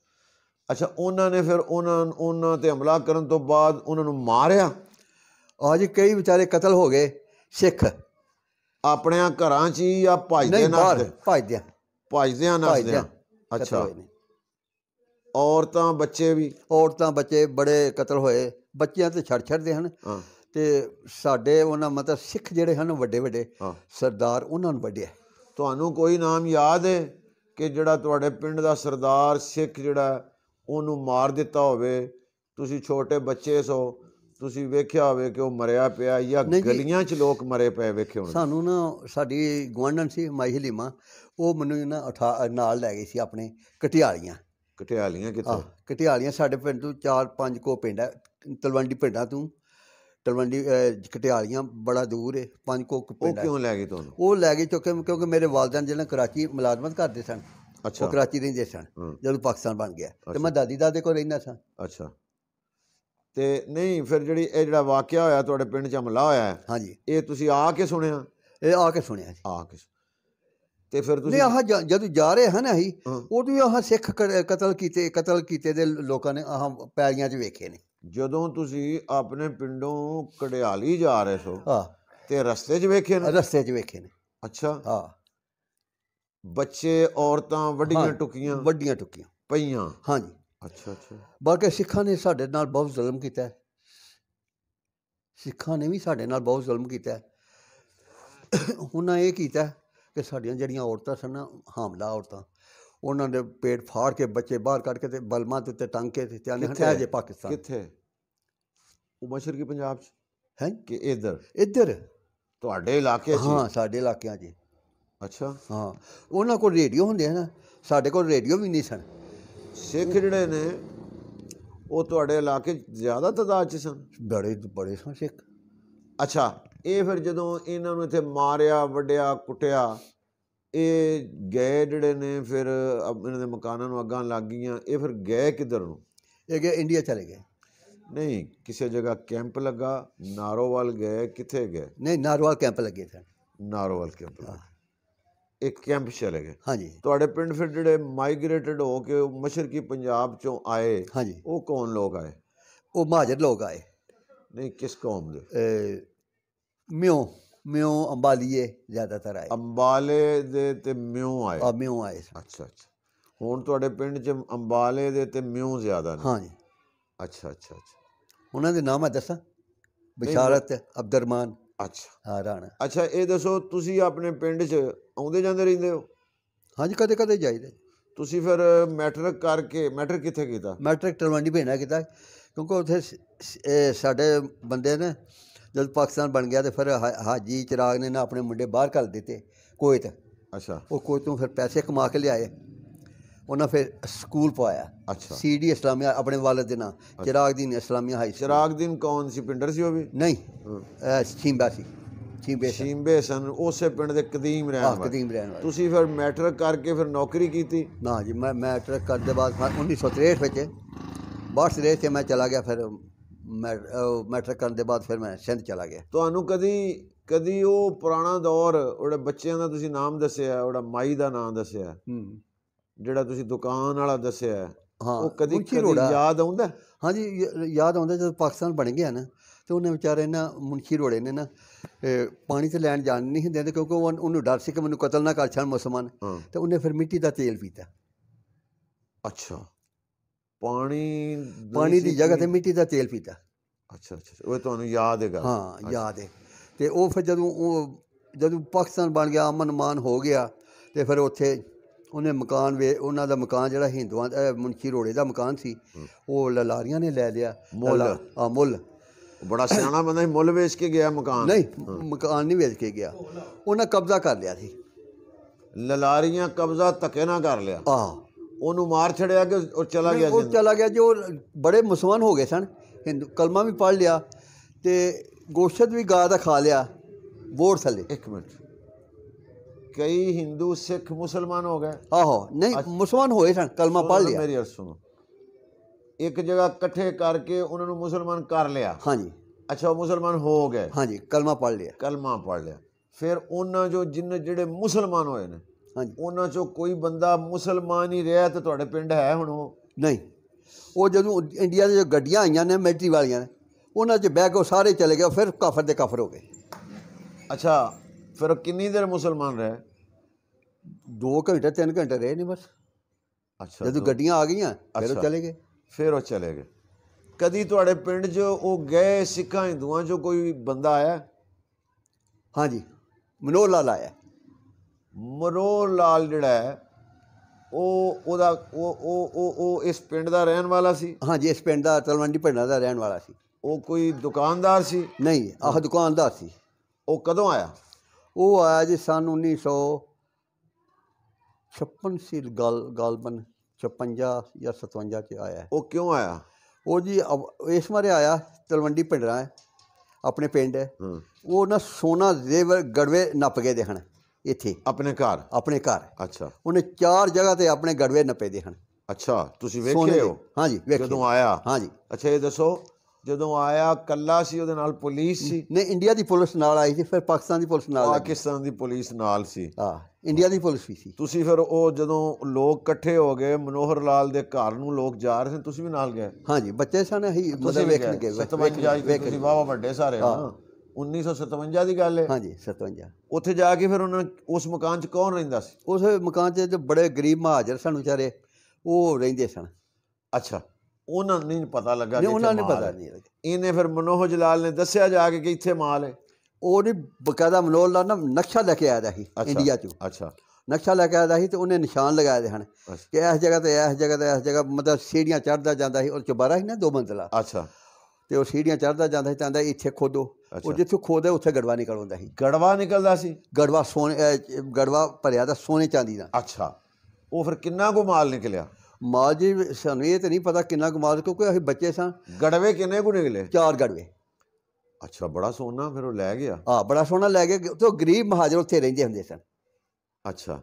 ਅੱਛਾ ਉਹਨਾਂ ਨੇ ਫਿਰ ਉਹਨਾਂ ਉਹਨਾਂ ਤੇ ਹਮਲਾ ਕਰਨ ਤੋਂ ਬਾਅਦ ਉਹਨਾਂ ਨੂੰ ਮਾਰਿਆ ਅੱਜ ਕਈ ਵਿਚਾਰੇ ਕਤਲ ਹੋ ਗਏ ਸਿੱਖ ਆਪਣੇ ਘਰਾਂ 'ਚ ਹੀ ਆ ਭਜਦੇ ਨਾਲ ਭਜਦੇ ਭਜਦਿਆਂ ਨਾਲ ਅੱਛਾ ਔਰਤਾਂ ਬੱਚੇ ਵੀ ਔਰਤਾਂ ਬੱਚੇ ਬੜੇ ਕਤਲ ਹੋਏ ਬੱਚਿਆਂ ਤੇ ਛੜ ਛੜਦੇ ਹਨ ਤੇ ਸਾਡੇ ਉਹਨਾਂ ਮਤਲਬ ਸਿੱਖ ਜਿਹੜੇ ਹਨ ਵੱਡੇ ਵੱਡੇ ਸਰਦਾਰ ਉਹਨਾਂ ਨੂੰ ਵੱਡਿਆ ਤੁਹਾਨੂੰ ਕੋਈ ਨਾਮ ਯਾਦ ਹੈ ਕਿ ਜਿਹੜਾ ਤੁਹਾਡੇ ਪਿੰਡ ਦਾ ਸਰਦਾਰ ਸਿੱਖ ਜਿਹੜਾ ਉਹਨੂੰ ਮਾਰ ਦਿੱਤਾ ਹੋਵੇ ਤੁਸੀਂ ਛੋਟੇ ਬੱਚੇ ਸੋ ਤੁਸੀਂ ਵੇਖਿਆ ਹੋਵੇ ਕਿ ਉਹ ਮਰਿਆ ਪਿਆ ਜਾਂ ਗਲੀਆਂ 'ਚ ਲੋਕ ਮਰੇ ਪਏ ਵੇਖੇ ਹੋਣ ਸਾਨੂੰ ਨਾ ਸਾਡੀ ਗਵਾਂਢਣ ਸੀ ਮਾਈ ਹਲੀਮਾ ਉਹ ਮੈਨੂੰ ਨਾ ਨਾਲ ਲੈ ਗਈ ਸੀ ਆਪਣੇ ਕਟਿਆਲੀਆਂ ਕਟਿਆਲੀਆਂ ਕਿੱਥੇ ਕਟਿਆਲੀਆਂ ਸਾਡੇ ਪਿੰਡ ਤੋਂ 4-5 ਕੋ ਪਿੰਡ ਹੈ ਤਲਵੰਡੀ ਪਿੰਡਾਂ ਤੋਂ ਤਲਵੰਡੀ ਕਟਿਆਲੀਆਂ ਬੜਾ ਦੂਰ ਹੈ ਪੰਜ ਕੋਕ ਪਿੰਡ ਉਹ ਕਿਉਂ ਲੈ ਗਏ ਤੁਹਾਨੂੰ ਉਹ ਲੈ ਗਏ ਕਿਉਂਕਿ ਕਿਉਂਕਿ ਮੇਰੇ ਵਾਲਦਾਂ ਜਿਹੜਾ ਕਰਾਚੀ ਮੁਲਾਜ਼ਮਤ ਕਰਦੇ ਸਨ ਅੱਛਾ ਉਹ ਕਰਾਚੀ ਦੇ ਜੇ ਸਨ ਜਦੋਂ ਪਾਕਿਸਤਾਨ ਬਣ ਗਿਆ ਤੇ ਮੈਂ ਦਾਦੀ ਦਾਦੇ ਕੋਲ ਰਹਿਣਾ ਸਾਂ ਅੱਛਾ ਤੇ ਨਹੀਂ ਫਿਰ ਜਿਹੜੀ ਇਹ ਜਿਹੜਾ ਵਾਕਿਆ ਹੋਇਆ ਤੁਹਾਡੇ ਪਿੰਡ 'ਚ ਹਮਲਾ ਹੋਇਆ ਹਾਂਜੀ ਇਹ ਤੁਸੀਂ ਆ ਕੇ ਸੁਣਿਆ ਇਹ ਆ ਕੇ ਸੁਣਿਆ ਜੀ ਆ ਕੇ ਤੇ ਫਿਰ ਤੁਸੀਂ ਨਹੀਂ ਆਹ ਜਦੋਂ ਜਾ ਰਹੇ ਹਨ ਅਸੀਂ ਵੀ ਆਹ ਸਿੱਖ ਕਤਲ ਕੀਤੇ ਕਤਲ ਕੀਤੇ ਦੇ ਲੋਕਾਂ ਨੇ ਆਹ ਪੈਰੀਆਂ 'ਚ ਵੇਖੇ ਨੇ ਜਦੋਂ ਤੁਸੀਂ ਆਪਣੇ ਪਿੰਡੋਂ ਕੜਿਆਲੀ ਜਾ ਰਹੇ ਸੋ ਹਾਂ ਤੇ ਰਸਤੇ 'ਚ ਵੇਖੇ ਨੇ ਰਸਤੇ 'ਚ ਵੇਖੇ ਨੇ ਅੱਛਾ ਹਾਂ ਬੱਚੇ ਔਰਤਾਂ ਵੱਡੀਆਂ ਟੁਕੀਆਂ ਵੱਡੀਆਂ ਟੁਕੀਆਂ ਪਈਆਂ ਹਾਂਜੀ ਅੱਛਾ ਅੱਛਾ ਬਾਕੀ ਸਿੱਖਾਂ ਨੇ ਸਾਡੇ ਨਾਲ ਬਹੁਤ ਜ਼ੁਲਮ ਕੀਤਾ ਹੈ ਸਿੱਖਾਂ ਨੇ ਵੀ ਸਾਡੇ ਨਾਲ ਬਹੁਤ ਜ਼ੁਲਮ ਕੀਤਾ ਹੈ ਉਹਨਾਂ ਇਹ ਕੀਤਾ ਕਿ ਸਾਡੀਆਂ ਜਿਹੜੀਆਂ ਔਰਤਾਂ ਸਨ ਹਾਮਲਾ ਔਰਤਾਂ ਉਹਨਾਂ ਦੇ ਪੇਟ ਫਾੜ ਕੇ ਬੱਚੇ ਬਾਹਰ ਕੱਢ ਕੇ ਤੇ ਬਲਮਾਂ ਦੇ ਉੱਤੇ ਟੰਗ ਕੇ ਤੇ ਆਂਦੇ ਹਟਿਆ ਜੇ ਪਾਕਿਸਤਾਨ ਕਿੱਥੇ ਉਹ ਮਸ਼ਰਕੀ ਪੰਜਾਬ ਚ ਹੈ ਕਿ ਇਧਰ ਇਧਰ ਤੁਹਾਡੇ ਇਲਾਕੇ ਚ ਹਾਂ ਸਾਡੇ ਇਲਾਕਿਆਂ 'ਚ ਅੱਛਾ ਹਾਂ ਉਹਨਾਂ ਕੋਲ ਰੇਡੀਓ ਹੁੰਦੇ ਹਨ ਸਾਡੇ ਕੋਲ ਰੇਡੀਓ ਵੀ ਨਹੀਂ ਸਨ ਸਿੱਖ ਜਿਹੜੇ ਨੇ ਉਹ ਤੁਹਾਡੇ ਇਲਾਕੇ ਜ਼ਿਆਦਾ ਤਦਾਦ 'ਚ ਸਨ ਬੜੇ ਬੜੇ ਸਨ ਸਿੱਖ ਅੱਛਾ ਇਹ ਫਿਰ ਜਦੋਂ ਇਹਨਾਂ ਨੂੰ ਇੱਥੇ ਮਾਰਿਆ ਵੱਡਿਆ ਕੁੱਟਿਆ गए जड़े ने फिर इन्होंने मकाना अग लग गई ये फिर गए किधर गए इंडिया चले गए नहीं किसी जगह कैंप लगा नारोवाल गए कितने गए नहीं नारोवाल कैंप लगे थे नारोवाल कैंप एक कैंप चले गए हाँ जी थोड़े तो पिंड फिर जो माइग्रेटेड हो के मशरकी पंजाब चो आए हाँ जी वो कौन लोग आए वो महाजर लोग आए नहीं किस कौम म्यों ਮਿਉ ਅੰਬਾਲੀਏ ਜ਼ਿਆਦਾਤਰ ਆਏ ਅੰਬਾਲੇ ਦੇ ਤੇ ਮਿਉ ਆਏ ਆ ਮਿਉ ਆਏ ਅੱਛਾ ਅੱਛਾ ਹੁਣ ਤੁਹਾਡੇ ਪਿੰਡ 'ਚ ਅੰਬਾਲੇ ਦੇ ਤੇ ਮਿਉ ਜ਼ਿਆਦਾ ਨੇ ਹਾਂਜੀ ਅੱਛਾ ਅੱਛਾ ਅੱਛਾ ਉਹਨਾਂ ਦੇ ਨਾਮ ਆ ਦੱਸਾਂ ਬਿਸ਼ਾਰਤ ਅਬਦਰਮਾਨ ਅੱਛਾ ਹਾਂ ਰਾਣਾ ਅੱਛਾ ਇਹ ਦੱਸੋ ਤੁਸੀਂ ਆਪਣੇ ਪਿੰਡ 'ਚ ਆਉਂਦੇ ਜਾਂਦੇ ਰਹਿੰਦੇ ਹੋ ਹਾਂਜੀ ਕਦੇ ਕਦੇ ਜਾਈਦਾ ਤੁਸੀਂ ਫਿਰ ਮੈਟ੍ਰਿਕ ਕਰਕੇ ਮੈਟ੍ਰਿਕ ਕਿੱਥੇ ਕੀਤਾ ਮੈਟ੍ਰਿਕ ਟਰਵਾਂਡੀ ਭੇਣਾ ਕੀਤਾ ਕਿਉਂਕਿ ਉੱਥੇ ਸਾਡੇ ਬੰਦੇ ਨੇ जब पाकिस्तान बन गया तो फिर हाजी चिराग ने ना अपने मुंडे बहर कर दते कोयत अच्छा वो कोयत तो फिर पैसे कमा के लियाए उन्हें फिर स्कूल पाया अच्छा सी डी इस्लामिया अपने वाले दिन अच्छा। चिराग दीन इस्लामिया हाई चिराग दिन कौन सी पिंडर से भी नहीं हाँ। छीबा सी हाँ, मैट्रिक करके फिर नौकरी की थी? ना जी मैं मैट्रिक करते उन्नीस सौ त्रेहठ में बहुत स्रेह से मैं चला गया फिर ਮੈਟ੍ਰਿਕ ਕਰਨ ਦੇ ਬਾਅਦ ਫਿਰ ਮੈਂ ਸਿੰਧ ਚਲਾ ਗਿਆ ਤੁਹਾਨੂੰ ਕਦੀ ਕਦੀ ਉਹ ਪੁਰਾਣਾ ਦੌਰ ਉਹਦੇ ਬੱਚਿਆਂ ਦਾ ਤੁਸੀਂ ਨਾਮ ਦੱਸਿਆ ਉਹਦਾ ਮਾਈ ਦਾ ਨਾਮ ਦੱਸਿਆ ਜਿਹੜਾ ਤੁਸੀਂ ਦੁਕਾਨ ਵਾਲਾ ਦੱਸਿਆ ਹਾਂ ਉਹ ਕਦੀ ਕਦੀ ਯਾਦ ਆਉਂਦਾ ਹਾਂਜੀ ਯਾਦ ਆਉਂਦਾ ਜਦੋਂ ਪਾਕਿਸਤਾਨ ਬਣ ਗਿਆ ਨਾ ਤੇ ਉਹਨੇ ਵਿਚਾਰੇ ਨਾ ਮੁਨਖੀ ਰੋੜੇ ਨੇ ਨਾ ਪਾਣੀ ਤੇ ਲੈਣ ਜਾਣ ਨਹੀਂ ਦਿੰਦੇ ਕਿਉਂਕਿ ਉਹ ਉਹਨੂੰ ਡਰ ਸੀ ਕਿ ਮੈਨੂੰ ਕਤਲ ਨਾ ਕਰ ਛਣ ਮੁਸਲਮਾਨ ਤੇ ਉਹਨੇ ਫਿਰ ਮਿੱਟੀ ਦਾ ਤੇਲ ਪੀਤਾ ਅੱਛਾ ਪਾਣੀ ਪਾਣੀ ਦੀ ਜਗ੍ਹਾ ਤੇ ਮਿੱਟੀ ਦਾ ਤੇਲ ਪੀਤਾ ਅੱਛਾ ਅੱਛਾ ਉਹ ਤੁਹਾਨੂੰ ਯਾਦ ਹੈਗਾ ਹਾਂ ਯਾਦ ਹੈ ਤੇ ਉਹ ਫਿਰ ਜਦੋਂ ਉਹ ਜਦੋਂ ਪਾਕਿਸਤਾਨ ਬਣ ਗਿਆ ਅਮਨ ਮਾਨ ਹੋ ਗਿਆ ਤੇ ਫਿਰ ਉੱਥੇ ਉਹਨੇ ਮਕਾਨ ਵੇ ਉਹਨਾਂ ਦਾ ਮਕਾਨ ਜਿਹੜਾ ਹਿੰਦੂਆਂ ਦਾ ਮੁਨਸ਼ੀ ਰੋੜੇ ਦਾ ਮਕਾਨ ਸੀ ਉਹ ਲਲਾਰੀਆਂ ਨੇ ਲੈ ਲਿਆ ਮੁੱਲ ਆ ਮੁੱਲ ਬੜਾ ਸਿਆਣਾ ਬੰਦਾ ਸੀ ਮੁੱਲ ਵੇਚ ਕੇ ਗਿਆ ਮਕਾਨ ਨਹੀਂ ਮਕਾਨ ਨਹੀਂ ਵੇਚ ਕੇ ਗਿਆ ਉਹਨਾਂ ਕਬਜ਼ਾ ਕਰ ਲਿਆ ਸੀ ਲਲਾਰੀਆਂ ਕਬਜ਼ਾ ਧੱਕੇ ਨਾ ਕਰ ਲਿਆ ਆਹ ਉਹਨੂੰ ਮਾਰ ਛੜਿਆ ਕਿ ਉਹ ਚਲਾ ਗਿਆ ਉਹ ਚਲਾ ਗਿਆ ਜੀ ਉਹ ਬੜੇ ਮੁਸਲਮਾਨ ਹੋ ਗਏ ਸਨ ਹਿੰਦੂ ਕਲਮਾ ਵੀ ਪੜ ਲਿਆ ਤੇ ਗੋਸ਼ਤ ਵੀ ਗਾ ਦਾ ਖਾ ਲਿਆ ਬੋਰ ਥੱਲੇ ਇੱਕ ਮਿੰਟ ਕਈ ਹਿੰਦੂ ਸਿੱਖ ਮੁਸਲਮਾਨ ਹੋ ਗਏ ਆਹੋ ਨਹੀਂ ਮੁਸਲਮਾਨ ਹੋਏ ਸਨ ਕਲਮਾ ਪੜ ਲਿਆ ਮੇਰੀ ਅਰਜ਼ ਸੁਣੋ ਇੱਕ ਜਗ੍ਹਾ ਇਕੱਠੇ ਕਰਕੇ ਉਹਨਾਂ ਨੂੰ ਮੁਸਲਮਾਨ ਕਰ ਲਿਆ ਹਾਂਜੀ ਅੱਛਾ ਉਹ ਮੁਸਲਮਾਨ ਹੋ ਗਏ ਹਾਂਜੀ ਕਲਮਾ ਪੜ ਲਿਆ ਕਲਮਾ ਪੜ ਲਿਆ ਫਿਰ ਉਹਨਾਂ ਜੋ ਜਿੰਨੇ ਜਿਹੜੇ ਮੁਸਲਮਾਨ ਹੋਏ ਨੇ हाँ उन्होंने चो कोई बंदा मुसलमान ही रहा तो थोड़े पिंड है हूँ वो नहीं वो जो इंडिया जो गड्डिया आईया ने मिलट्री वाली ने उन्होंने बह के सारे चले गए फिर काफर के काफर हो गए अच्छा फिर कि देर मुसलमान रहे दो घंटे तीन घंटे रहे नहीं बस अच्छा जो तो गड्डिया आ गई फिर अच्छा। चले गए फिर वो चले गए कभी थोड़े पिंड चो वो गए सिखा हिंदुआ चो कोई बंदा आया हाँ जी मनोहर लाल आया ਮਰੋ ਲਾਲ ਜਿਹੜਾ ਉਹ ਉਹਦਾ ਉਹ ਉਹ ਉਹ ਇਸ ਪਿੰਡ ਦਾ ਰਹਿਣ ਵਾਲਾ ਸੀ ਹਾਂਜੀ ਇਸ ਪਿੰਡ ਦਾ ਤਲਵੰਡੀ ਪਿੰਡ ਦਾ ਰਹਿਣ ਵਾਲਾ ਸੀ ਉਹ ਕੋਈ ਦੁਕਾਨਦਾਰ ਸੀ ਨਹੀਂ ਆਹ ਦੁਕਾਨਦਾਰ ਸੀ ਉਹ ਕਦੋਂ ਆਇਆ ਉਹ ਆਇਆ ਜੀ ਸਨ 1956 ਸੀ ਗਲ ਗਲਬਨ 56 ਜਾਂ 57 ਚ ਆਇਆ ਉਹ ਕਿਉਂ ਆਇਆ ਉਹ ਜੀ ਇਸ ਮਾਰੇ ਆਇਆ ਤਲਵੰਡੀ ਪਿੰਡਾਂ ਆਪਣੇ ਪਿੰਡ ਹੈ ਉਹ ਨਾ ਸੋਨਾ ਜ਼ੇਵਰ ਗੜਵੇ ਨੱਪ ਕੇ ਦੇਖਣ ਇੱਥੇ ਆਪਣੇ ਘਰ ਆਪਣੇ ਘਰ ਅੱਛਾ ਉਹਨੇ ਚਾਰ ਜਗ੍ਹਾ ਤੇ ਆਪਣੇ ਗੜਵੇ ਨੱਪੇ ਦੇ ਹਨ ਅੱਛਾ ਤੁਸੀਂ ਵੇਖੇ ਹੋ ਹਾਂਜੀ ਵੇਖੇ ਜਦੋਂ ਆਇਆ ਹਾਂਜੀ ਅੱਛਾ ਇਹ ਦੱਸੋ ਜਦੋਂ ਆਇਆ ਕੱਲਾ ਸੀ ਉਹਦੇ ਨਾਲ ਪੁਲਿਸ ਸੀ ਨਹੀਂ ਇੰਡੀਆ ਦੀ ਪੁਲਿਸ ਨਾਲ ਆਈ ਸੀ ਫਿਰ ਪਾਕਿਸਤਾਨ ਦੀ ਪੁਲਿਸ ਨਾਲ ਪਾਕਿਸਤਾਨ ਦੀ ਪੁਲਿਸ ਨਾਲ ਸੀ ਹਾਂ ਇੰਡੀਆ ਦੀ ਪੁਲਿਸ ਵੀ ਸੀ ਤੁਸੀਂ ਫਿਰ ਉਹ ਜਦੋਂ ਲੋਕ ਇਕੱਠੇ ਹੋ ਗਏ ਮਨੋਹਰ ਲਾਲ ਦੇ ਘਰ ਨੂੰ ਲੋਕ ਜਾ ਰਹੇ ਸੀ ਤੁਸੀਂ ਵੀ ਨਾਲ ਗਏ ਹਾਂਜੀ ਬੱਚੇ ਸਨ ਅਸੀਂ ਤੁਸੀਂ ਵੇਖਣ ਗਏ ਤੁਸੀਂ ਵਾਵਾ ਵੱਡੇ ਸਾਰੇ ਹਾਂ 1957 ਦੀ ਗੱਲ ਹੈ ਹਾਂਜੀ 57 ਉੱਥੇ ਜਾ ਕੇ ਫਿਰ ਉਹਨਾਂ ਉਸ ਮਕਾਨ 'ਚ ਕੌਣ ਰਹਿੰਦਾ ਸੀ ਉਸ ਮਕਾਨ 'ਚ ਤੇ ਬੜੇ ਗਰੀਬ ਮਹਾਜਰ ਸਨ ਵਿਚਾਰੇ ਉਹ ਰਹਿੰਦੇ ਸਨ ਅੱਛਾ ਉਹਨਾਂ ਨੂੰ ਨਹੀਂ ਪਤਾ ਲੱਗਾ ਨਹੀਂ ਉਹਨਾਂ ਨੇ ਪਤਾ ਨਹੀਂ ਲੱਗਾ ਇਹਨੇ ਫਿਰ ਮਨੋਹ ਜਲਾਲ ਨੇ ਦੱਸਿਆ ਜਾ ਕੇ ਕਿ ਇੱਥੇ ਮਾਲ ਹੈ ਉਹ ਨਹੀਂ ਬਕਾਇਦਾ ਮਨੋਹ ਲਾਲ ਨਾ ਨਕਸ਼ਾ ਲੈ ਕੇ ਆਇਆ ਸੀ ਇੰਡੀਆ 'ਚ ਅੱਛਾ ਨਕਸ਼ਾ ਲੈ ਕੇ ਆਇਆ ਸੀ ਤੇ ਉਹਨੇ ਨਿਸ਼ਾਨ ਲਗਾਏ ਦੇ ਹਨ ਕਿ ਇਸ ਜਗ੍ਹਾ ਤੇ ਇਸ ਜਗ੍ਹਾ ਤੇ ਇਸ ਜਗ੍ਹਾ ਮਤਲਬ ਸੀੜੀਆਂ ਚੜਦਾ ਜਾਂਦਾ ਸੀ ਚ ਬਾਰਾ ਹੀ ਨਾ ਦੋ ਮੰਜ਼ਲਾ ਅੱਛਾ ਤੇ ਉਹ ਸੀੜੀਆਂ ਚੜਦਾ ਜਾਂਦਾ ਸੀ ਤਾਂ ਇੱਥੇ ਖੋਦੋ ਉਹ ਜਿੱਥੇ ਖੋਦੇ ਉੱਥੇ ਗੜਵਾ ਨਿਕਲ ਆਉਂਦਾ ਸੀ ਗੜਵਾ ਨਿਕਲਦਾ ਸੀ ਗੜਵਾ ਸੋਨੇ ਗੜਵਾ ਭਰਿਆ ਦਾ ਸੋਨੇ ਚਾਂਦੀ ਦਾ ਅੱਛਾ ਉਹ ਫਿਰ ਕਿੰਨਾ ਕੋ ਮਾਲ ਨਿਕਲਿਆ ਮਾਲ ਜੀ ਸਾਨੂੰ ਇਹ ਤੇ ਨਹੀਂ ਪਤਾ ਕਿੰਨਾ ਕੋ ਮਾਲ ਕਿਉਂਕਿ ਅਸੀਂ ਬੱਚੇ ਸਾਂ ਗੜਵੇ ਕਿੰਨੇ ਕੋ ਨਿਕਲੇ ਚਾਰ ਗੜਵੇ ਅੱਛਾ ਬੜਾ ਸੋਨਾ ਫਿਰ ਉਹ ਲੈ ਗਿਆ ਹਾਂ ਬੜਾ ਸੋਨਾ ਲੈ ਗਿਆ ਤੇ ਉਹ ਗਰੀਬ ਮਹਾਜਰ ਉੱਥੇ ਰਹਿੰਦੇ ਹੁੰਦੇ ਸਨ ਅੱਛਾ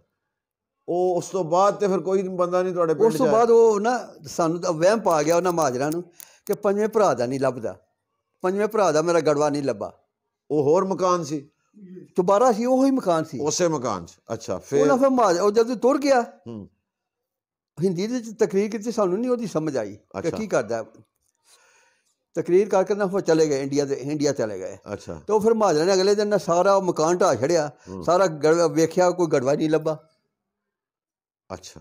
ਉਹ ਉਸ ਤੋਂ ਬਾਅਦ ਤੇ ਫਿਰ ਕੋਈ ਬੰਦਾ ਨਹੀਂ ਤੁਹਾਡੇ ਪਿੰਡ ਚ ਉਸ ਤੋਂ ਬਾਅਦ ਉਹ ਨਾ ਸਾਨੂੰ ਵਹਿਮ ਪਾ ਗਿਆ ਉਹਨਾਂ ਮਹਾਜਰਾਂ ਨੂੰ ਕਿ ਪੰਜਵੇਂ ਭਰਾ ਦਾ ਨਹੀਂ ਲੱਭਦਾ ਪੰਜਵੇਂ ਭਰਾ ਦਾ ਮੇਰਾ ਗੜਵਾ ਨਹੀਂ ਲੱਭਾ ਉਹ ਹੋਰ ਮਕਾਨ ਸੀ ਦੁਬਾਰਾ ਸੀ ਉਹੀ ਮਕਾਨ ਸੀ ਉਸੇ ਮਕਾਨ 'ਚ ਅੱਛਾ ਫਿਰ ਉਹਨਾਂ ਫਿਰ ਮਾਜ ਉਹ ਜਦੋਂ ਤੁਰ ਗਿਆ ਹੂੰ ਹਿੰਦੀ ਦੇ ਵਿੱਚ ਤਕਰੀਰ ਕੀਤੀ ਸਾਨੂੰ ਨਹੀਂ ਉਹਦੀ ਸਮਝ ਆਈ ਕਿ ਕੀ ਕਰਦਾ ਤਕਰੀਰ ਕਰਕੇ ਨਾ ਫਿਰ ਚਲੇ ਗਏ ਇੰਡੀਆ ਦੇ ਇੰਡੀਆ ਚਲੇ ਗਏ ਅੱਛਾ ਤੇ ਉਹ ਫਿਰ ਮਾਜਰਾ ਨੇ ਅਗਲੇ ਦਿਨ ਨਾ ਸਾਰਾ ਮਕਾਨ ਢਾ ਛੜਿਆ ਸਾਰਾ ਵੇਖਿਆ ਕੋਈ ਗੜਵਾ ਨਹੀਂ ਲੱਭਾ ਅੱਛਾ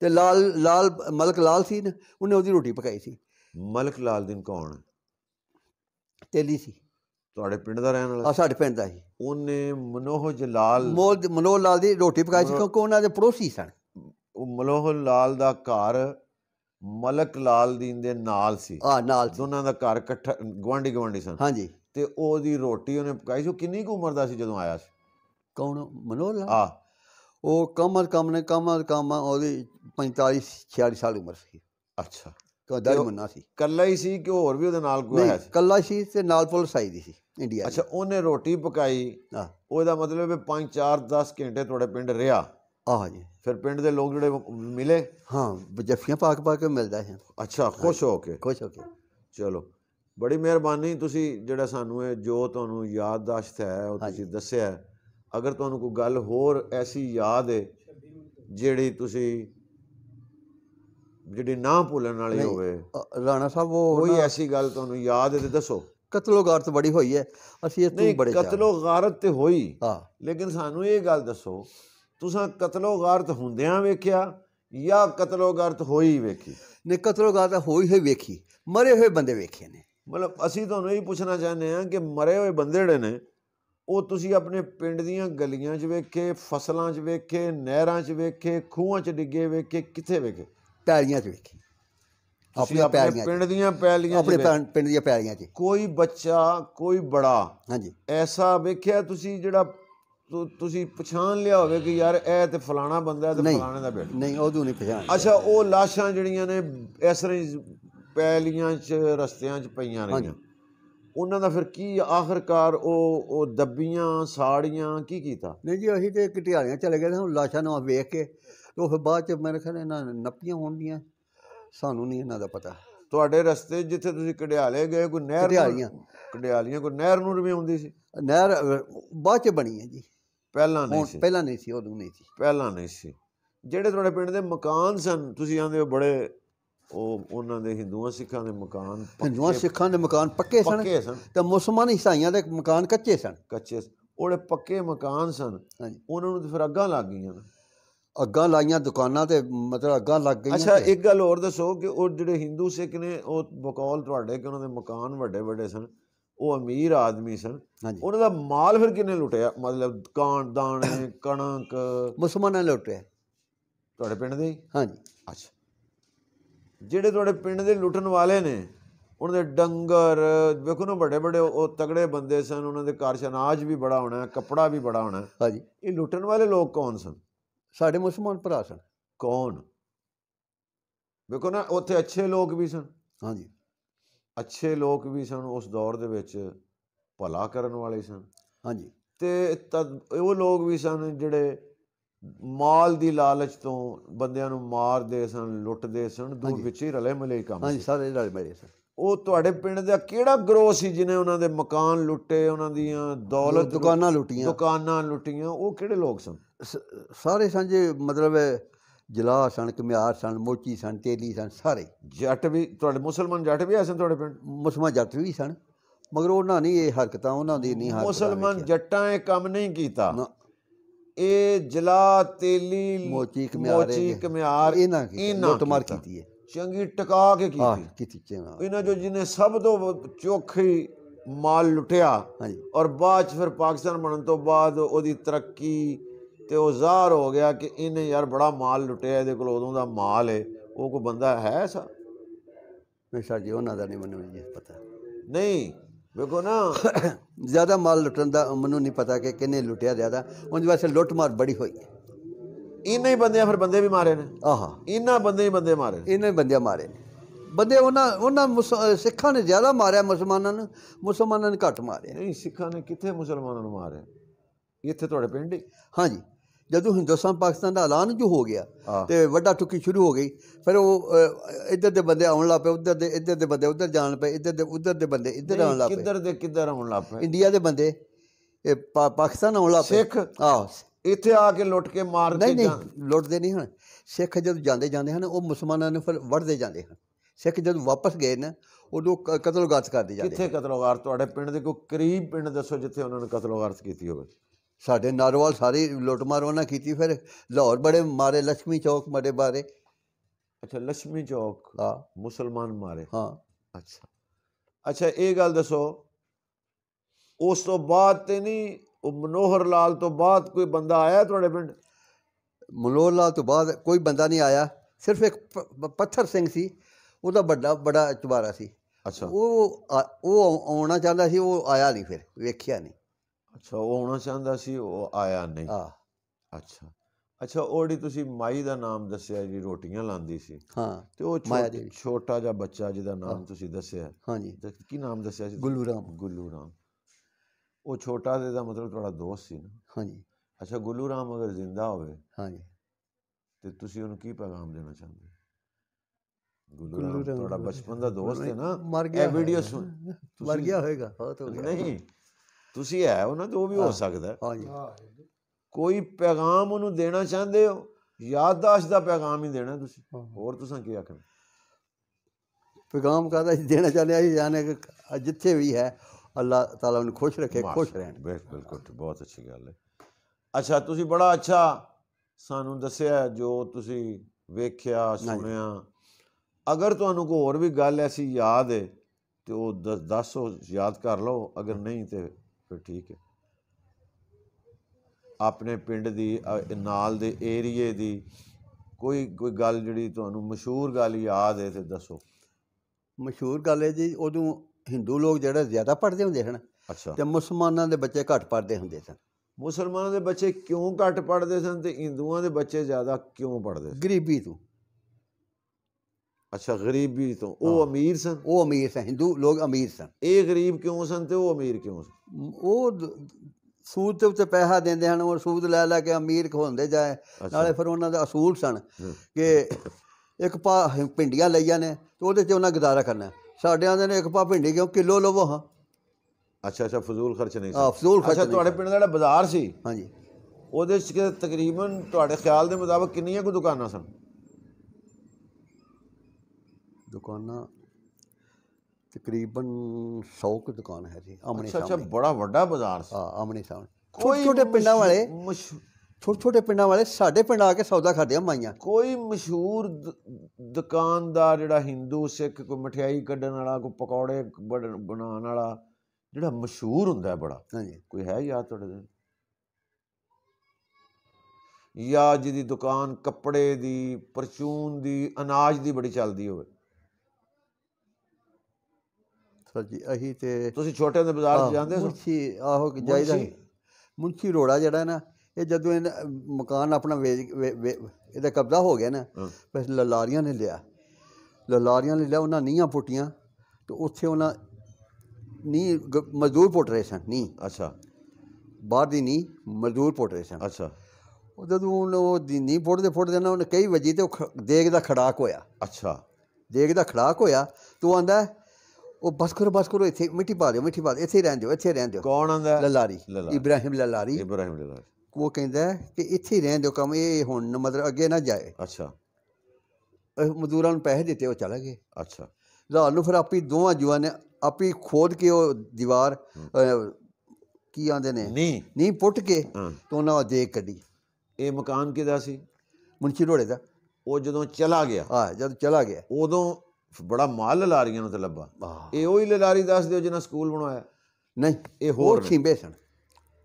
ਤੇ ਲਾਲ ਲਾਲ ਮਲਕ ਲਾਲ ਸੀ ਨਾ ਉਹਨੇ ਉਹਦੀ ਰੋਟੀ ਪਕਾਈ ਸੀ ਮਲਕ ਲਾਲ ਦਿਨ ਕੌਣ ਤੇਲੀ ਸੀ ਤੁਹਾਡੇ ਪਿੰਡ ਦਾ ਰਹਿਣ ਵਾਲਾ ਆ ਸਾਡੇ ਪਿੰਡ ਦਾ ਸੀ ਉਹਨੇ ਮਨੋਹ ਜਲਾਲ ਮਨੋਹ ਲਾਲ ਦੀ ਰੋਟੀ ਪਕਾਈ ਸੀ ਕਿਉਂਕਿ ਉਹਨਾਂ ਦੇ ਪੜੋਸੀ ਸਨ ਉਹ ਮਨੋਹ ਲਾਲ ਦਾ ਘਰ ਮਲਕ ਲਾਲ ਦੀਨ ਦੇ ਨਾਲ ਸੀ ਆ ਨਾਲ ਦੋਨਾਂ ਦਾ ਘਰ ਇਕੱਠਾ ਗਵਾਂਢੀ ਗਵਾਂਢੀ ਸਨ ਹਾਂਜੀ ਤੇ ਉਹਦੀ ਰੋਟੀ ਉਹਨੇ ਪਕਾਈ ਸੀ ਕਿੰਨੀ ਕੁ ਉਮਰ ਦਾ ਸੀ ਜਦੋਂ ਆਇਆ ਸੀ ਕੌਣ ਮਨੋਹ ਲਾਲ ਆ ਉਹ ਕਮਰ ਕਮਨੇ ਕਮਰ ਕਮਾ ਉਹਦੀ 45 46 ਸਾਲ ਉਮਰ ਸੀ ਅੱਛਾ ਤੁਹਾਡਾ ਹੀ ਮੁੰਨਾ ਸੀ ਕੱਲਾ ਹੀ ਸੀ ਕਿ ਹੋਰ ਵੀ ਉਹਦੇ ਨਾਲ ਕੋਈ ਆਇਆ ਸੀ ਕੱਲਾ ਸੀ ਤੇ ਨਾਲ ਪੁਲਿਸ ਆਈ ਦੀ ਸੀ ਇੰਡੀਆ ਅੱਛਾ ਉਹਨੇ ਰੋਟੀ ਪਕਾਈ ਉਹਦਾ ਮਤਲਬ ਹੈ 5 4 10 ਘੰਟੇ ਤੁਹਾਡੇ ਪਿੰਡ ਰਿਹਾ ਆਹ ਜੀ ਫਿਰ ਪਿੰਡ ਦੇ ਲੋਕ ਜਿਹੜੇ ਮਿਲੇ ਹਾਂ ਜੱਫੀਆਂ ਪਾਕ ਪਾ ਕੇ ਮਿਲਦਾ ਹੈ ਅੱਛਾ ਖੁਸ਼ ਹੋ ਕੇ ਖੁਸ਼ ਹੋ ਕੇ ਚਲੋ ਬੜੀ ਮਿਹਰਬਾਨੀ ਤੁਸੀਂ ਜਿਹੜਾ ਸਾਨੂੰ ਇਹ ਜੋ ਤੁਹਾਨੂੰ ਯਾਦਦਾਸ਼ਤ ਹੈ ਉਹ ਤੁਸੀਂ ਦੱਸਿਆ ਅਗਰ ਤੁਹਾਨੂੰ ਕੋਈ ਗੱਲ ਹੋਰ ਐਸੀ ਯਾਦ ਹੈ ਜਿਹੜੀ ਤੁਸੀਂ ਜਿਹੜੇ ਨਾ ਭੁੱਲਣ ਵਾਲੇ ਹੋਵੇ ਰਾਣਾ ਸਾਹਿਬ ਉਹ ਕੋਈ ਐਸੀ ਗੱਲ ਤੁਹਾਨੂੰ ਯਾਦ ਹੈ ਤੇ ਦੱਸੋ ਕਤਲੋ ਗਾਰਤ ਬੜੀ ਹੋਈ ਹੈ ਅਸੀਂ ਇਸ ਤੋਂ ਬੜੇ ਕਤਲੋ ਗਾਰਤ ਤੇ ਹੋਈ ਹਾਂ ਲੇਕਿਨ ਸਾਨੂੰ ਇਹ ਗੱਲ ਦੱਸੋ ਤੁਸੀਂ ਕਤਲੋ ਗਾਰਤ ਹੁੰਦਿਆਂ ਵੇਖਿਆ ਜਾਂ ਕਤਲੋ ਗਾਰਤ ਹੋਈ ਵੇਖੀ ਨੇ ਕਤਲੋ ਗਾਰਤ ਹੋਈ ਹੋਈ ਵੇਖੀ ਮਰੇ ਹੋਏ ਬੰਦੇ ਵੇਖੇ ਨੇ ਮਤਲਬ ਅਸੀਂ ਤੁਹਾਨੂੰ ਇਹ ਪੁੱਛਣਾ ਚਾਹੁੰਦੇ ਹਾਂ ਕਿ ਮਰੇ ਹੋਏ ਬੰਦੇ ਜਿਹੜੇ ਨੇ ਉਹ ਤੁਸੀਂ ਆਪਣੇ ਪਿੰਡ ਦੀਆਂ ਗਲੀਆਂ 'ਚ ਵੇਖੇ ਫਸਲਾਂ 'ਚ ਵੇਖੇ ਨਹਿਰਾਂ 'ਚ ਵੇਖੇ ਖੂਹਾਂ 'ਚ ਡਿੱਗੇ ਵੇਖੇ ਕਿੱਥੇ ਵੇਖੇ ਪੈਲੀਆਂ 'ਚ ਵੇਖੀ ਆਪਣੀਆਂ ਪੈਲੀਆਂ ਪਿੰਡ ਦੀਆਂ ਪੈਲੀਆਂ ਆਪਣੇ ਪਿੰਡ ਦੀਆਂ ਪੈਲੀਆਂ 'ਚ ਕੋਈ ਬੱਚਾ ਕੋਈ ਬੜਾ ਹਾਂਜੀ ਐਸਾ ਵੇਖਿਆ ਤੁਸੀਂ ਜਿਹੜਾ ਤੁਸੀਂ ਪਛਾਣ ਲਿਆ ਹੋਵੇ ਕਿ ਯਾਰ ਇਹ ਤੇ ਫਲਾਣਾ ਬੰਦਾ ਹੈ ਤੇ ਫਲਾਣੇ ਦਾ ਬੇਟਾ ਨਹੀਂ ਉਹਦੋਂ ਨਹੀਂ ਪਛਾਣ ਅੱਛਾ ਉਹ ਲਾਸ਼ਾਂ ਜਿਹੜੀਆਂ ਨੇ ਇਸ ਤਰ੍ਹਾਂ ਪੈਲੀਆਂ 'ਚ ਰਸਤਿਆਂ 'ਚ ਪਈਆਂ ਰਹੀਆਂ ਉਹਨਾਂ ਦਾ ਫਿਰ ਕੀ ਆਖਰਕਾਰ ਉਹ ਉਹ ਦੱਬੀਆਂ ਸਾੜੀਆਂ ਕੀ ਕੀਤਾ ਨਹੀਂ ਜੀ ਅਸੀਂ ਤੇ ਕਟਿਆਲੀਆਂ ਚਲੇ ਗਏ ਹੁਣ ਲਾਸ਼ਾਂ ਨੂੰ ਵੇਖ ਕੇ ਉਹ ਬਾਅਦ ਚ ਮੈਂ ਕਹਿੰਦਾ ਇਹਨਾਂ ਨੇ ਨੱਪੀਆਂ ਹੁੰਦੀਆਂ ਸਾਨੂੰ ਨਹੀਂ ਇਹਨਾਂ ਦਾ ਪਤਾ ਤੁਹਾਡੇ ਰਸਤੇ ਜਿੱਥੇ ਤੁਸੀਂ ਕਢਿਆਲੇ ਗਏ ਕੋਈ ਨਹਿਰ ਕਢਿਆਲੀਆਂ ਕਢਿਆਲੀਆਂ ਕੋਈ ਨਹਿਰ ਨੂੰ ਰਵੇਂ ਹੁੰਦੀ ਸੀ ਨਹਿਰ ਬਾਅਦ ਚ ਬਣੀ ਹੈ ਜੀ ਪਹਿਲਾਂ ਨਹੀਂ ਸੀ ਪਹਿਲਾਂ ਨਹੀਂ ਸੀ ਉਦੋਂ ਨਹੀਂ ਸੀ ਪਹਿਲਾਂ ਨਹੀਂ ਸੀ ਜਿਹੜੇ ਤੁਹਾਡੇ ਪਿੰਡ ਦੇ ਮਕਾਨ ਸਨ ਤੁਸੀਂ ਆਂਦੇ ਹੋ ਬੜੇ ਉਹ ਉਹਨਾਂ ਦੇ ਹਿੰਦੂਆਂ ਸਿੱਖਾਂ ਦੇ ਮਕਾਨ ਹਿੰਦੂਆਂ ਸਿੱਖਾਂ ਦੇ ਮਕਾਨ ਪੱਕੇ ਸਨ ਪੱਕੇ ਸਨ ਤੇ ਮੁਸਲਮਾਨ ਇਸਾਈਆਂ ਦੇ ਮਕਾਨ ਕੱਚੇ ਸਨ ਕੱਚੇ ਉਹਲੇ ਪੱਕੇ ਮਕਾਨ ਸਨ ਹਾਂਜੀ ਉਹਨਾਂ ਨੂੰ ਤੇ ਫਿਰ ਅੱਗਾਂ ਲੱਗ ਗਈਆਂ ਅੱਗਾ ਲਾਈਆਂ ਦੁਕਾਨਾਂ ਤੇ ਮਤਲਬ ਅੱਗਾ ਲੱਗ ਗਈਆਂ ਅੱਛਾ ਇੱਕ ਗੱਲ ਹੋਰ ਦੱਸੋ ਕਿ ਉਹ ਜਿਹੜੇ ਹਿੰਦੂ ਸਿੱਖ ਨੇ ਉਹ ਬਕੌਲ ਤੁਹਾਡੇ ਕਿ ਉਹਨਾਂ ਦੇ ਮਕਾਨ ਵੱਡੇ ਵੱਡੇ ਸਨ ਉਹ ਅਮੀਰ ਆਦਮੀ ਸਨ ਉਹਨਾਂ ਦਾ ਮਾਲ ਫਿਰ ਕਿਨੇ ਲੁੱਟਿਆ ਮਤਲਬ ਕਾਂ ਦਾਣੇ <coughs> ਕਣਕ ਮੁਸਲਮਾਨਾਂ ਨੇ ਲੁੱਟਿਆ ਤੁਹਾਡੇ ਪਿੰਡ ਦੇ ਹਾਂਜੀ ਅੱਛਾ ਜਿਹੜੇ ਤੁਹਾਡੇ ਪਿੰਡ ਦੇ ਲੁੱਟਣ ਵਾਲੇ ਨੇ ਉਹਨਾਂ ਦੇ ਡੰਗਰ ਵੇਖੋ ਨਾ ਵੱਡੇ ਵੱਡੇ ਉਹ ਤਗੜੇ ਬੰਦੇ ਸਨ ਉਹਨਾਂ ਦੇ ਘਰ ਵੀ ਬੜਾ ਹੋਣਾ ਕੱਪੜਾ ਵੀ ਬੜਾ ਹੋਣਾ ਹਾਂਜੀ ਇਹ ਲੁੱਟਣ ਵਾਲੇ ਲੋਕ ਕੌਣ ਸਨ ਸਾਡੇ ਮੁਸਲਮਾਨ ਭਰਾ ਸਨ ਕੌਣ ਵੇਖੋ ਨਾ ਉੱਥੇ ਅੱਛੇ ਲੋਕ ਵੀ ਸਨ ਹਾਂਜੀ ਅੱਛੇ ਲੋਕ ਵੀ ਸਨ ਉਸ ਦੌਰ ਦੇ ਵਿੱਚ ਭਲਾ ਕਰਨ ਵਾਲੇ ਸਨ ਹਾਂਜੀ ਤੇ ਤਦ ਉਹ ਲੋਕ ਵੀ ਸਨ ਜਿਹੜੇ ਮਾਲ ਦੀ ਲਾਲਚ ਤੋਂ ਬੰਦਿਆਂ ਨੂੰ ਮਾਰਦੇ ਸਨ ਲੁੱਟਦੇ ਸਨ ਦੂਰ ਵਿੱਚ ਹੀ ਰਲੇ ਮਲੇ ਕੰਮ ਹਾਂਜੀ ਸਾਰੇ ਰਲੇ ਮਲੇ ਸਨ ਉਹ ਤੁਹਾਡੇ ਪਿੰਡ ਦਾ ਕਿਹੜਾ ਗਰੋਹ ਸੀ ਜਿਨੇ ਉਹਨਾਂ ਦੇ ਮਕਾਨ ਲੁੱਟੇ ਉਹਨਾਂ ਦੀਆਂ ਦੌਲਤ ਦੁਕਾਨਾਂ ਲੁੱਟੀਆਂ ਦੁਕਾਨਾਂ ਲੁੱਟੀਆਂ ਉਹ ਕਿਹੜੇ ਲੋਕ ਸਨ ਸਾਰੇ ਸਾਂਝੇ ਮਤਲਬ ਜਲਾ ਸਣ ਕਮਿਆਰ ਸਣ ਮੋਚੀ ਸਣ ਤੇਲੀ ਸਣ ਸਾਰੇ ਜੱਟ ਵੀ ਤੁਹਾਡੇ ਮੁਸਲਮਾਨ ਜੱਟ ਵੀ ਆਸਨ ਤੁਹਾਡੇ ਪਿੰਡ ਮੁਸਲਮਾਨ ਜੱਟ ਵੀ ਸਣ ਮਗਰ ਉਹਨਾਂ ਨਹੀਂ ਇਹ ਹਰਕਤਾਂ ਉਹਨਾਂ ਦੀ ਨਹੀਂ ਹਰਕਤਾਂ ਮੁਸਲਮਾਨ ਜੱਟਾਂ ਇਹ ਕੰਮ ਨਹੀਂ ਕੀਤਾ ਇਹ ਜਲਾ ਤੇਲੀ ਮੋਚੀ ਕਮਿਆਰ ਮੋਚੀ ਕਮਿਆਰ ਇਹਨਾਂ ਲੁੱਟਮਾਰ ਕੀਤੀ ਹੈ ਚੰਗੀ ਟਿਕਾ ਕੇ ਕੀਤੀ ਕੀਤੀ ਇਹਨਾਂ ਜੋ ਜਿਨੇ ਸਭ ਤੋਂ ਚੋਖੀ ਮਾਲ ਲੁੱਟਿਆ ਹਾਂਜੀ ਔਰ ਬਾਅਦ ਫਿਰ ਪਾਕਿਸਤਾਨ ਬਣਨ ਤੋਂ ਬਾਅਦ ਉਹਦੀ ਤਰੱਕੀ ਤੇ ਉਹ ਜ਼ਾਹਰ ਹੋ ਗਿਆ ਕਿ ਇਹਨੇ ਯਾਰ ਬੜਾ ਮਾਲ ਲੁੱਟਿਆ ਇਹਦੇ ਕੋਲ ਉਦੋਂ ਦਾ ਮਾਲ ਹੈ ਉਹ ਕੋ ਬੰਦਾ ਹੈ ਸਾ ਹਮੇਸ਼ਾ ਜੀ ਉਹਨਾਂ ਦਾ ਨਹੀਂ ਮੈਨੂੰ ਜੀ ਪਤਾ ਨਹੀਂ ਵੇਖੋ ਨਾ ਜ਼ਿਆਦਾ ਮਾਲ ਲੁੱਟਣ ਦਾ ਮੈਨੂੰ ਨਹੀਂ ਪਤਾ ਕਿ ਕਿੰਨੇ ਲੁੱਟਿਆ ਜ਼ਿਆਦਾ ਉਹਨਾਂ ਵਾਸਤੇ ਲੁੱਟਮਾਰ ਬੜੀ ਹੋਈ ਹੈ ਇਨੇ ਹੀ ਬੰਦਿਆਂ ਫਿਰ ਬੰਦੇ ਵੀ ਮਾਰੇ ਨੇ ਆਹਾ ਇਹਨਾਂ ਬੰਦੇ ਹੀ ਬੰਦੇ ਮਾਰੇ ਨੇ ਇਨੇ ਬੰਦਿਆਂ ਮਾਰੇ ਨੇ ਬੰਦੇ ਉਹਨਾਂ ਉਹਨਾਂ ਸਿੱਖਾਂ ਨੇ ਜ਼ਿਆਦਾ ਮਾਰਿਆ ਮੁਸਲਮਾਨਾਂ ਨੂੰ ਮੁਸਲਮਾਨਾਂ ਨੇ ਘੱਟ ਮਾਰਿਆ ਨਹੀਂ ਸਿੱਖਾਂ ਨੇ ਕਿੱਥੇ ਮੁਸਲਮਾਨਾਂ ਨੂੰ ਮਾਰਿਆ ਇੱਥੇ ਤੁਹਾਡੇ ਪਿੰਡ ਹੀ ਹਾਂਜੀ ਜਦੋਂ ਹਿੰਦੁਸਤਾਨ ਪਾਕਿਸਤਾਨ ਦਾ ਐਲਾਨ ਜੋ ਹੋ ਗਿਆ ਤੇ ਵੱਡਾ ਟੁੱਕੀ ਸ਼ੁਰੂ ਹੋ ਗਈ ਫਿਰ ਉਹ ਇੱਧਰ ਦੇ ਬੰਦੇ ਆਉਣ ਲੱਗ ਪਏ ਉੱਧਰ ਦੇ ਇੱਧਰ ਦੇ ਬੰਦੇ ਉੱਧਰ ਜਾਣ ਪਏ ਇੱਧਰ ਦੇ ਉੱਧਰ ਦੇ ਬੰਦੇ ਇੱਧਰ ਆਉਣ ਲੱਗ ਪਏ ਕਿੱਧਰ ਦੇ ਕਿੱਧਰ ਆਉਣ ਲੱਗ ਪਏ ਇੰਡੀਆ ਦੇ ਬੰਦੇ ਇਹ ਪਾਕਿਸਤਾਨ ਆਉਣ ਲੱਗ ਪਏ ਸਿੱਖ ਆਹ ਇੱਥੇ ਆ ਕੇ ਲੁੱਟ ਕੇ ਮਾਰ ਕੇ ਨਹੀਂ ਲੁੱਟਦੇ ਨਹੀਂ ਹਨ ਸਿੱਖ ਜਦੋਂ ਜਾਂਦੇ ਜਾਂਦੇ ਹਨ ਉਹ ਮੁਸਲਮਾਨਾਂ ਨੂੰ ਫਿਰ ਵੜਦੇ ਜਾਂਦੇ ਹਨ ਸਿੱਖ ਜਦੋਂ ਵਾਪਸ ਗਏ ਨਾ ਉਦੋਂ ਕਤਲੋਗਾਰਤ ਕਰਦੇ ਜਾਂਦੇ ਕਿੱਥੇ ਕਤਲੋਗਾਰਤ ਤੁਹਾਡੇ ਪਿੰਡ ਦੇ ਕੋਈ ਕਰੀਬ ਪਿੰਡ ਦੱਸੋ ਜਿੱਥੇ ਉਹਨਾਂ ਨੇ ਕਤਲੋਗਾਰਤ ਕੀਤੀ ਹੋਵੇ ਸਾਡੇ ਨਰਵਾਲ ਸਾਰੀ ਲੁੱਟਮਾਰ ਉਹਨਾਂ ਕੀਤੀ ਫਿਰ ਲਾਹੌਰ ਬੜੇ ਮਾਰੇ ਲక్ష్ਮੀ ਚੌਕ ਮੜੇ ਬਾਰੇ ਅੱਛਾ ਲక్ష్ਮੀ ਚੌਕ ਹਾਂ ਮੁਸਲਮਾਨ ਮਾਰੇ ਹਾਂ ਅੱਛਾ ਅੱਛਾ ਇਹ ਗੱਲ ਦੱਸੋ ਉਸ ਤੋਂ ਬਾਅਦ ਤੇ ਨਹੀਂ ਉਹ ਮਨੋਹਰ ਲਾਲ ਤੋਂ ਬਾਅਦ ਕੋਈ ਬੰਦਾ ਆਇਆ ਤੁਹਾਡੇ ਪਿੰਡ ਮਨੋਹਰ ਲਾਲ ਤੋਂ ਬਾਅਦ ਕੋਈ ਬੰਦਾ ਨਹੀਂ ਆਇਆ ਸਿਰਫ ਇੱਕ ਪੱਥਰ ਸਿੰਘ ਸੀ ਉਹਦਾ ਵੱਡਾ ਬੜਾ ਇਤਬਾਰਾ ਸੀ ਅੱਛਾ ਉਹ ਉਹ ਆਉਣਾ ਚਾਹੁੰਦਾ ਸੀ ਉਹ ਆਇਆ ਨਹੀਂ ਫਿਰ ਵੇਖਿਆ ਨਹੀਂ ਅੱਛਾ ਉਹ ਆਉਣਾ ਚਾਹੁੰਦਾ ਸੀ ਉਹ ਆਇਆ ਨਹੀਂ ਆ ਅੱਛਾ ਅੱਛਾ ਉਹੜੀ ਤੁਸੀਂ ਮਾਈ ਦਾ ਨਾਮ ਦੱਸਿਆ ਜੀ ਰੋਟੀਆਂ ਲਾਂਦੀ ਸੀ ਹਾਂ ਤੇ ਉਹ ਛੋਟਾ ਜਿਹਾ ਬੱਚਾ ਜਿਹਦਾ ਨਾਮ ਤੁਸੀਂ ਦੱਸਿਆ ਹਾਂਜੀ ਕੀ ਨਾਮ ਦੱਸਿਆ ਸੀ ਗੁੱਲੂ ਰਾਮ ਗੁੱਲੂ ਰਾਮ ਉਹ ਛੋਟਾ ਦੇ ਦਾ ਮਤਲਬ ਤੁਹਾਡਾ ਦੋਸਤ ਸੀ ਨਾ ਹਾਂਜੀ ਅੱਛਾ ਗੁੱਲੂ ਰਾਮ ਅਗਰ ਜ਼ਿੰਦਾ ਹੋਵੇ ਹਾਂਜੀ ਤੇ ਤੁਸੀਂ ਉਹਨੂੰ ਕੀ ਪੈਗਾਮ ਦੇਣਾ ਚਾਹੁੰਦੇ ਗੁੱਲੂ ਰਾਮ ਤੁਹਾਡਾ ਬਚਪਨ ਦਾ ਦੋਸਤ ਹੈ ਨਾ ਇਹ ਵੀਡੀਓ ਸੁਣ ਮਰ ਗਿਆ ਹੋਵੇਗਾ ਬਹੁਤ ਹੋ ਗਿਆ ਨਹੀਂ ਤੁਸੀਂ ਹੈ ਉਹਨਾਂ ਤੇ ਉਹ ਵੀ ਹੋ ਸਕਦਾ ਹਾਂਜੀ ਕੋਈ ਪੈਗਾਮ ਉਹਨੂੰ ਦੇਣਾ ਚਾਹੁੰਦੇ ਹੋ ਯਾਦਦਾਸ਼ਤ ਦਾ ਪੈਗਾਮ ਹੀ ਦੇਣਾ ਤੁਸੀਂ ਹੋਰ ਤੁਸੀਂ ਕੀ ਆਖਣਾ ਪੈਗਾਮ ਜੀ ਦੇਣਾ ਚਾਹੁੰਦੇ ਆ ਜਾਣੇ ਕਿ ਜਿੱਥੇ ਵੀ ਹੈ ਅੱਲਾਹ ਤਾਲਾ ਉਹਨੂੰ ਖੁਸ਼ ਰੱਖੇ ਖੁਸ਼ ਰਹਿਣ ਬਿਲਕੁਲ ਬਹੁਤ ਅੱਛੀ ਗੱਲ ਹੈ ਅੱਛਾ ਤੁਸੀਂ ਬੜਾ ਅੱਛਾ ਸਾਨੂੰ ਦੱਸਿਆ ਜੋ ਤੁਸੀਂ ਵੇਖਿਆ ਸੁਣਿਆ ਅਗਰ ਤੁਹਾਨੂੰ ਕੋਈ ਹੋਰ ਵੀ ਗੱਲ ਐਸੀ ਯਾਦ ਹੈ ਤੇ ਉਹ ਦੱਸੋ ਯਾਦ ਕਰ ਲਓ ਅਗਰ ਨਹੀਂ ਤੇ ਫਿਰ ਠੀਕ ਹੈ ਆਪਣੇ ਪਿੰਡ ਦੀ ਨਾਲ ਦੇ ਏਰੀਏ ਦੀ ਕੋਈ ਕੋਈ ਗੱਲ ਜਿਹੜੀ ਤੁਹਾਨੂੰ ਮਸ਼ਹੂਰ ਗੱਲ ਯਾਦ ਹੈ ਤੇ ਦੱਸੋ ਮਸ਼ਹੂਰ ਗੱਲ ਹੈ ਜੀ ਉਦੋਂ ਹਿੰਦੂ ਲੋਕ ਜਿਹੜੇ ਜ਼ਿਆਦਾ ਪੜਦੇ ਹੁੰਦੇ ਹਨ ਅੱਛਾ ਤੇ ਮੁਸਲਮਾਨਾਂ ਦੇ ਬੱਚੇ ਘੱਟ ਪੜਦੇ ਹੁੰਦੇ ਸਨ ਮੁਸਲਮਾਨਾਂ ਦੇ ਬੱਚੇ ਕਿਉਂ ਘੱਟ ਪੜਦੇ ਸਨ ਤੇ ਹਿੰਦੂਆਂ ਦੇ ਬੱਚੇ ਜ਼ਿਆਦਾ ਕਿਉਂ ਸਨ ਗਰੀਬੀ ਤੋਂ अच्छा गरीब भी तो वो हाँ। अमीर सन वो अमीर सन हिंदू लोग अमीर सन ये गरीब क्यों सन तो वो अमीर क्यों सन वो सूद के उत्ते पैसा देंगे हैं और सूद लै ला के अमीर होंगे जाए अच्छा। ना फिर उन्होंने असूल सन हम्म। के एक पा भिंडिया लिया ने तो उन्हें गुजारा करना साढ़े ने एक पा भिंडी क्यों किलो लवो हाँ अच्छा अच्छा फजूल खर्च नहीं हाँ फजूल खर्च अच्छा पिंड बाजार से हाँ जी वो तकरीबन ख्याल के मुताबिक किनिया कु दुकाना सन ਦੁਕਾਨਾਂ ਤਕਰੀਬਨ 100 ਕੁ ਦੁਕਾਨ ਹੈ ਜੀ ਆਮਣੇ ਸਾਹਮਣੇ ਅੱਛਾ ਬੜਾ ਵੱਡਾ ਬਾਜ਼ਾਰ ਸੀ ਹਾਂ ਆਮਣੇ ਸਾਹਮਣੇ ਕੋਈ ਛੋਟੇ ਪਿੰਡਾਂ ਵਾਲੇ ਛੋਟੇ ਛੋਟੇ ਪਿੰਡਾਂ ਵਾਲੇ ਸਾਡੇ ਪਿੰਡ ਆ ਕੇ ਸੌਦਾ ਖਾਦੇ ਆ ਮਾਈਆਂ ਕੋਈ ਮਸ਼ਹੂਰ ਦੁਕਾਨਦਾਰ ਜਿਹੜਾ ਹਿੰਦੂ ਸਿੱਖ ਕੋਈ ਮਠਿਆਈ ਕੱਢਣ ਵਾਲਾ ਕੋਈ ਪਕੌੜੇ ਬਣਾਉਣ ਵਾਲਾ ਜਿਹੜਾ ਮਸ਼ਹੂਰ ਹੁੰਦਾ ਬੜਾ ਹਾਂਜੀ ਕੋਈ ਹੈ ਯਾਦ ਤੁਹਾਡੇ ਦੇ ਯਾ ਜਿਹਦੀ ਦੁਕਾਨ ਕੱਪੜੇ ਦੀ ਪਰਚੂਨ ਦੀ ਅਨਾਜ ਦੀ ਬੜੀ ਚੱਲਦੀ ਹੋਵੇ ਜੀ ਅਹੀ ਤੇ ਤੁਸੀਂ ਛੋਟੇ ਦੇ ਬਾਜ਼ਾਰ ਜਾਂਦੇ ਹੋ ਮੁੰਛੀ ਆਹੋ ਕਿ ਜਾਈਦਾ ਮੁੰਛੀ ਰੋੜਾ ਜਿਹੜਾ ਨਾ ਇਹ ਜਦੋਂ ਇਹ ਮਕਾਨ ਆਪਣਾ ਵੇਚ ਇਹਦਾ ਕਬਜ਼ਾ ਹੋ ਗਿਆ ਨਾ ਬਸ ਲਲਾਰੀਆਂ ਨੇ ਲਿਆ ਲਲਾਰੀਆਂ ਨੇ ਲਿਆ ਉਹਨਾਂ ਨੀਆਂ ਪੁੱਟੀਆਂ ਤੇ ਉੱਥੇ ਉਹਨਾਂ ਨੀ ਮਜ਼ਦੂਰ ਪੁੱਟ ਰਹੇ ਸਨ ਨੀ ਅੱਛਾ ਬਾਹਰ ਦੀ ਨੀ ਮਜ਼ਦੂਰ ਪੁੱਟ ਰਹੇ ਸਨ ਅੱਛਾ ਉਹ ਜਦੋਂ ਉਹ ਨੀ ਪੁੱਟਦੇ ਪੁੱਟਦੇ ਨਾ ਉਹਨੇ ਕਈ ਵਜੀ ਤੇ ਦੇਖਦਾ ਦੇਗ ਦਾ ਖੜਾਕ ਹੋਇਆ ਅੱਛਾ ਦੇਗ ਦਾ ਖੜਾਕ ਹੋਇਆ ਤੂੰ ਆਂਦਾ ਉਹ ਬਸ ਕਰੋ ਬਸ ਕਰੋ ਇੱਥੇ ਮਿੱਟੀ ਪਾ ਦਿਓ ਮਿੱਟੀ ਪਾ ਦਿਓ ਇੱਥੇ ਰਹਿਣ ਦਿਓ ਇੱਥੇ ਰਹਿਣ ਦਿਓ ਕੌਣ ਆਂਦਾ ਲਲਾਰੀ ਇਬਰਾਹਿਮ ਲਲਾਰੀ ਇਬਰਾਹਿਮ ਲਲਾਰੀ ਉਹ ਕਹਿੰਦਾ ਕਿ ਇੱਥੇ ਹੀ ਰਹਿਣ ਦਿਓ ਕੰਮ ਇਹ ਹੁਣ ਮਤਲਬ ਅੱਗੇ ਨਾ ਜਾਏ ਅੱਛਾ ਇਹ ਮਜ਼ਦੂਰਾਂ ਨੂੰ ਪੈਸੇ ਦਿੱਤੇ ਉਹ ਚਲਾ ਗਏ ਅੱਛਾ ਰਾਤ ਨੂੰ ਫਿਰ ਆਪੀ ਦੋਵਾਂ ਜਵਾਨੇ ਆਪੀ ਖੋਦ ਕੇ ਉਹ ਦੀਵਾਰ ਕੀ ਆਂਦੇ ਨੇ ਨਹੀਂ ਨਹੀਂ ਪੁੱਟ ਕੇ ਤੋਂ ਨਾ ਦੇ ਕੱਢੀ ਇਹ ਮਕਾਨ ਕਿਹਦਾ ਸੀ ਮੁਨਸ਼ੀ ਢੋੜੇ ਦਾ ਉਹ ਜਦੋਂ ਚਲਾ ਗਿਆ ਹਾਂ ਜਦੋਂ ਚਲਾ ਗਿਆ ਉਦੋਂ ਬੜਾ ਮਾਲ ਲਲਾਰੀਆਂ ਨੂੰ ਤੇ ਲੱਭਾ ਇਹ ਉਹੀ ਲਲਾਰੀ ਦੱਸ ਦਿਓ ਜਿਹਨਾਂ ਸਕੂਲ ਬਣਾਇਆ ਨਹੀਂ ਇਹ ਹੋਰ ਖਿੰਬੇ ਸਨ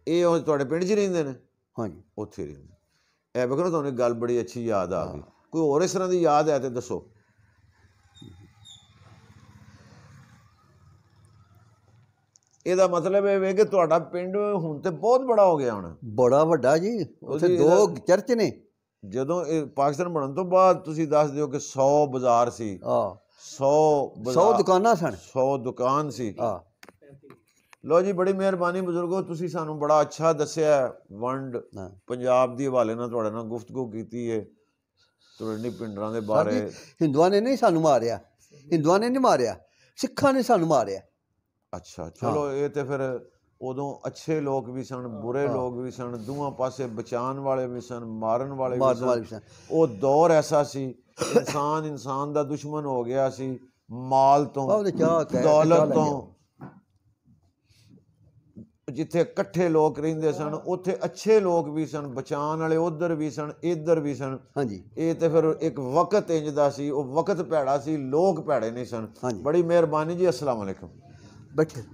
ਇਹ ਉਹ ਤੁਹਾਡੇ ਪਿੰਡ 'ਚ ਰਹਿੰਦੇ ਨੇ ਹਾਂਜੀ ਉੱਥੇ ਰਹਿੰਦੇ ਐ ਬਕਰ ਤੁਹਾਨੂੰ ਇੱਕ ਗੱਲ ਬੜੀ ਅੱਛੀ ਯਾਦ ਆ ਗਈ ਕੋਈ ਹੋਰ ਇਸ ਤਰ੍ਹਾਂ ਦੀ ਯਾਦ ਹੈ ਤੇ ਦੱਸੋ ਇਹਦਾ ਮਤਲਬ ਇਹ ਵੇ ਕਿ ਤੁਹਾਡਾ ਪਿੰਡ ਹੁਣ ਤੇ ਬਹੁਤ ਬੜਾ ਹੋ ਗਿਆ ਹੁਣ ਬੜਾ ਵੱਡਾ ਜੀ ਉੱਥੇ ਦੋ ਚਰਚ ਨੇ ਜਦੋਂ ਇਹ ਪਾਕਿਸਤਾਨ ਬਣਨ ਤੋਂ ਬਾਅਦ ਤੁਸੀਂ ਦੱਸ ਦਿਓ ਕਿ 100 ਬਾਜ਼ਾਰ ਸੀ ਹਾਂ 100 100 ਦੁਕਾਨਾਂ ਸਨ 100 ਦੁਕਾਨ ਸੀ ਲੋ ਜੀ ਬੜੀ ਮਿਹਰਬਾਨੀ ਬਜ਼ੁਰਗੋ ਤੁਸੀਂ ਸਾਨੂੰ ਬੜਾ ਅੱਛਾ ਦੱਸਿਆ ਵੰਡ ਪੰਜਾਬ ਦੀ ਹਵਾਲੇ ਨਾਲ ਤੁਹਾਡੇ ਨਾਲ ਗੁਫ਼ਤਗੂ ਕੀਤੀ ਹੈ ਤੁਰਣੀ ਪਿੰਡਰਾਂ ਦੇ ਬਾਰੇ ਹਿੰਦੂਆਂ ਨੇ ਨਹੀਂ ਸਾਨੂੰ ਮਾਰਿਆ ਹਿੰਦੂਆਂ ਨੇ ਨਹੀਂ ਮਾਰਿਆ ਸਿੱਖਾਂ ਨੇ ਸਾਨੂੰ ਮਾਰਿਆ ਅੱਛਾ ਚਲੋ ਇਹ ਤੇ ਫਿਰ ਉਦੋਂ ਅੱਛੇ ਲੋਕ ਵੀ ਸਨ ਬੁਰੇ ਲੋਕ ਵੀ ਸਨ ਦੋਹਾਂ ਪਾਸੇ ਬਚਾਉਣ ਵਾਲੇ ਵੀ ਸਨ ਮਾਰਨ ਵਾਲੇ ਵੀ ਸਨ ਉਹ ਦੌਰ ਐਸਾ ਸੀ ਇਨਸਾਨ <coughs> ਇਨਸਾਨ ਦਾ ਦੁਸ਼ਮਣ ਹੋ ਗਿਆ ਸੀ ਮਾਲ ਤੋਂ ਦੌਲਤ ਤੋਂ ਜਿੱਥੇ ਇਕੱਠੇ ਲੋਕ ਰਹਿੰਦੇ ਸਨ ਉੱਥੇ ਅੱਛੇ ਲੋਕ ਵੀ ਸਨ ਬਚਾਉਣ ਵਾਲੇ ਉਧਰ ਵੀ ਸਨ ਇਧਰ ਵੀ ਸਨ ਹਾਂਜੀ ਇਹ ਤੇ ਫਿਰ ਇੱਕ ਵਕਤ ਇੰਜ ਦਾ ਸੀ ਉਹ ਵਕਤ ਭੈੜਾ ਸੀ ਲੋਕ ਭੈੜੇ ਨਹੀਂ ਸਨ ਬੜੀ ਮਿਹਰਬਾਨੀ ਜੀ ਅਸਲਾਮ ਅਲੈਕਮ Bakın.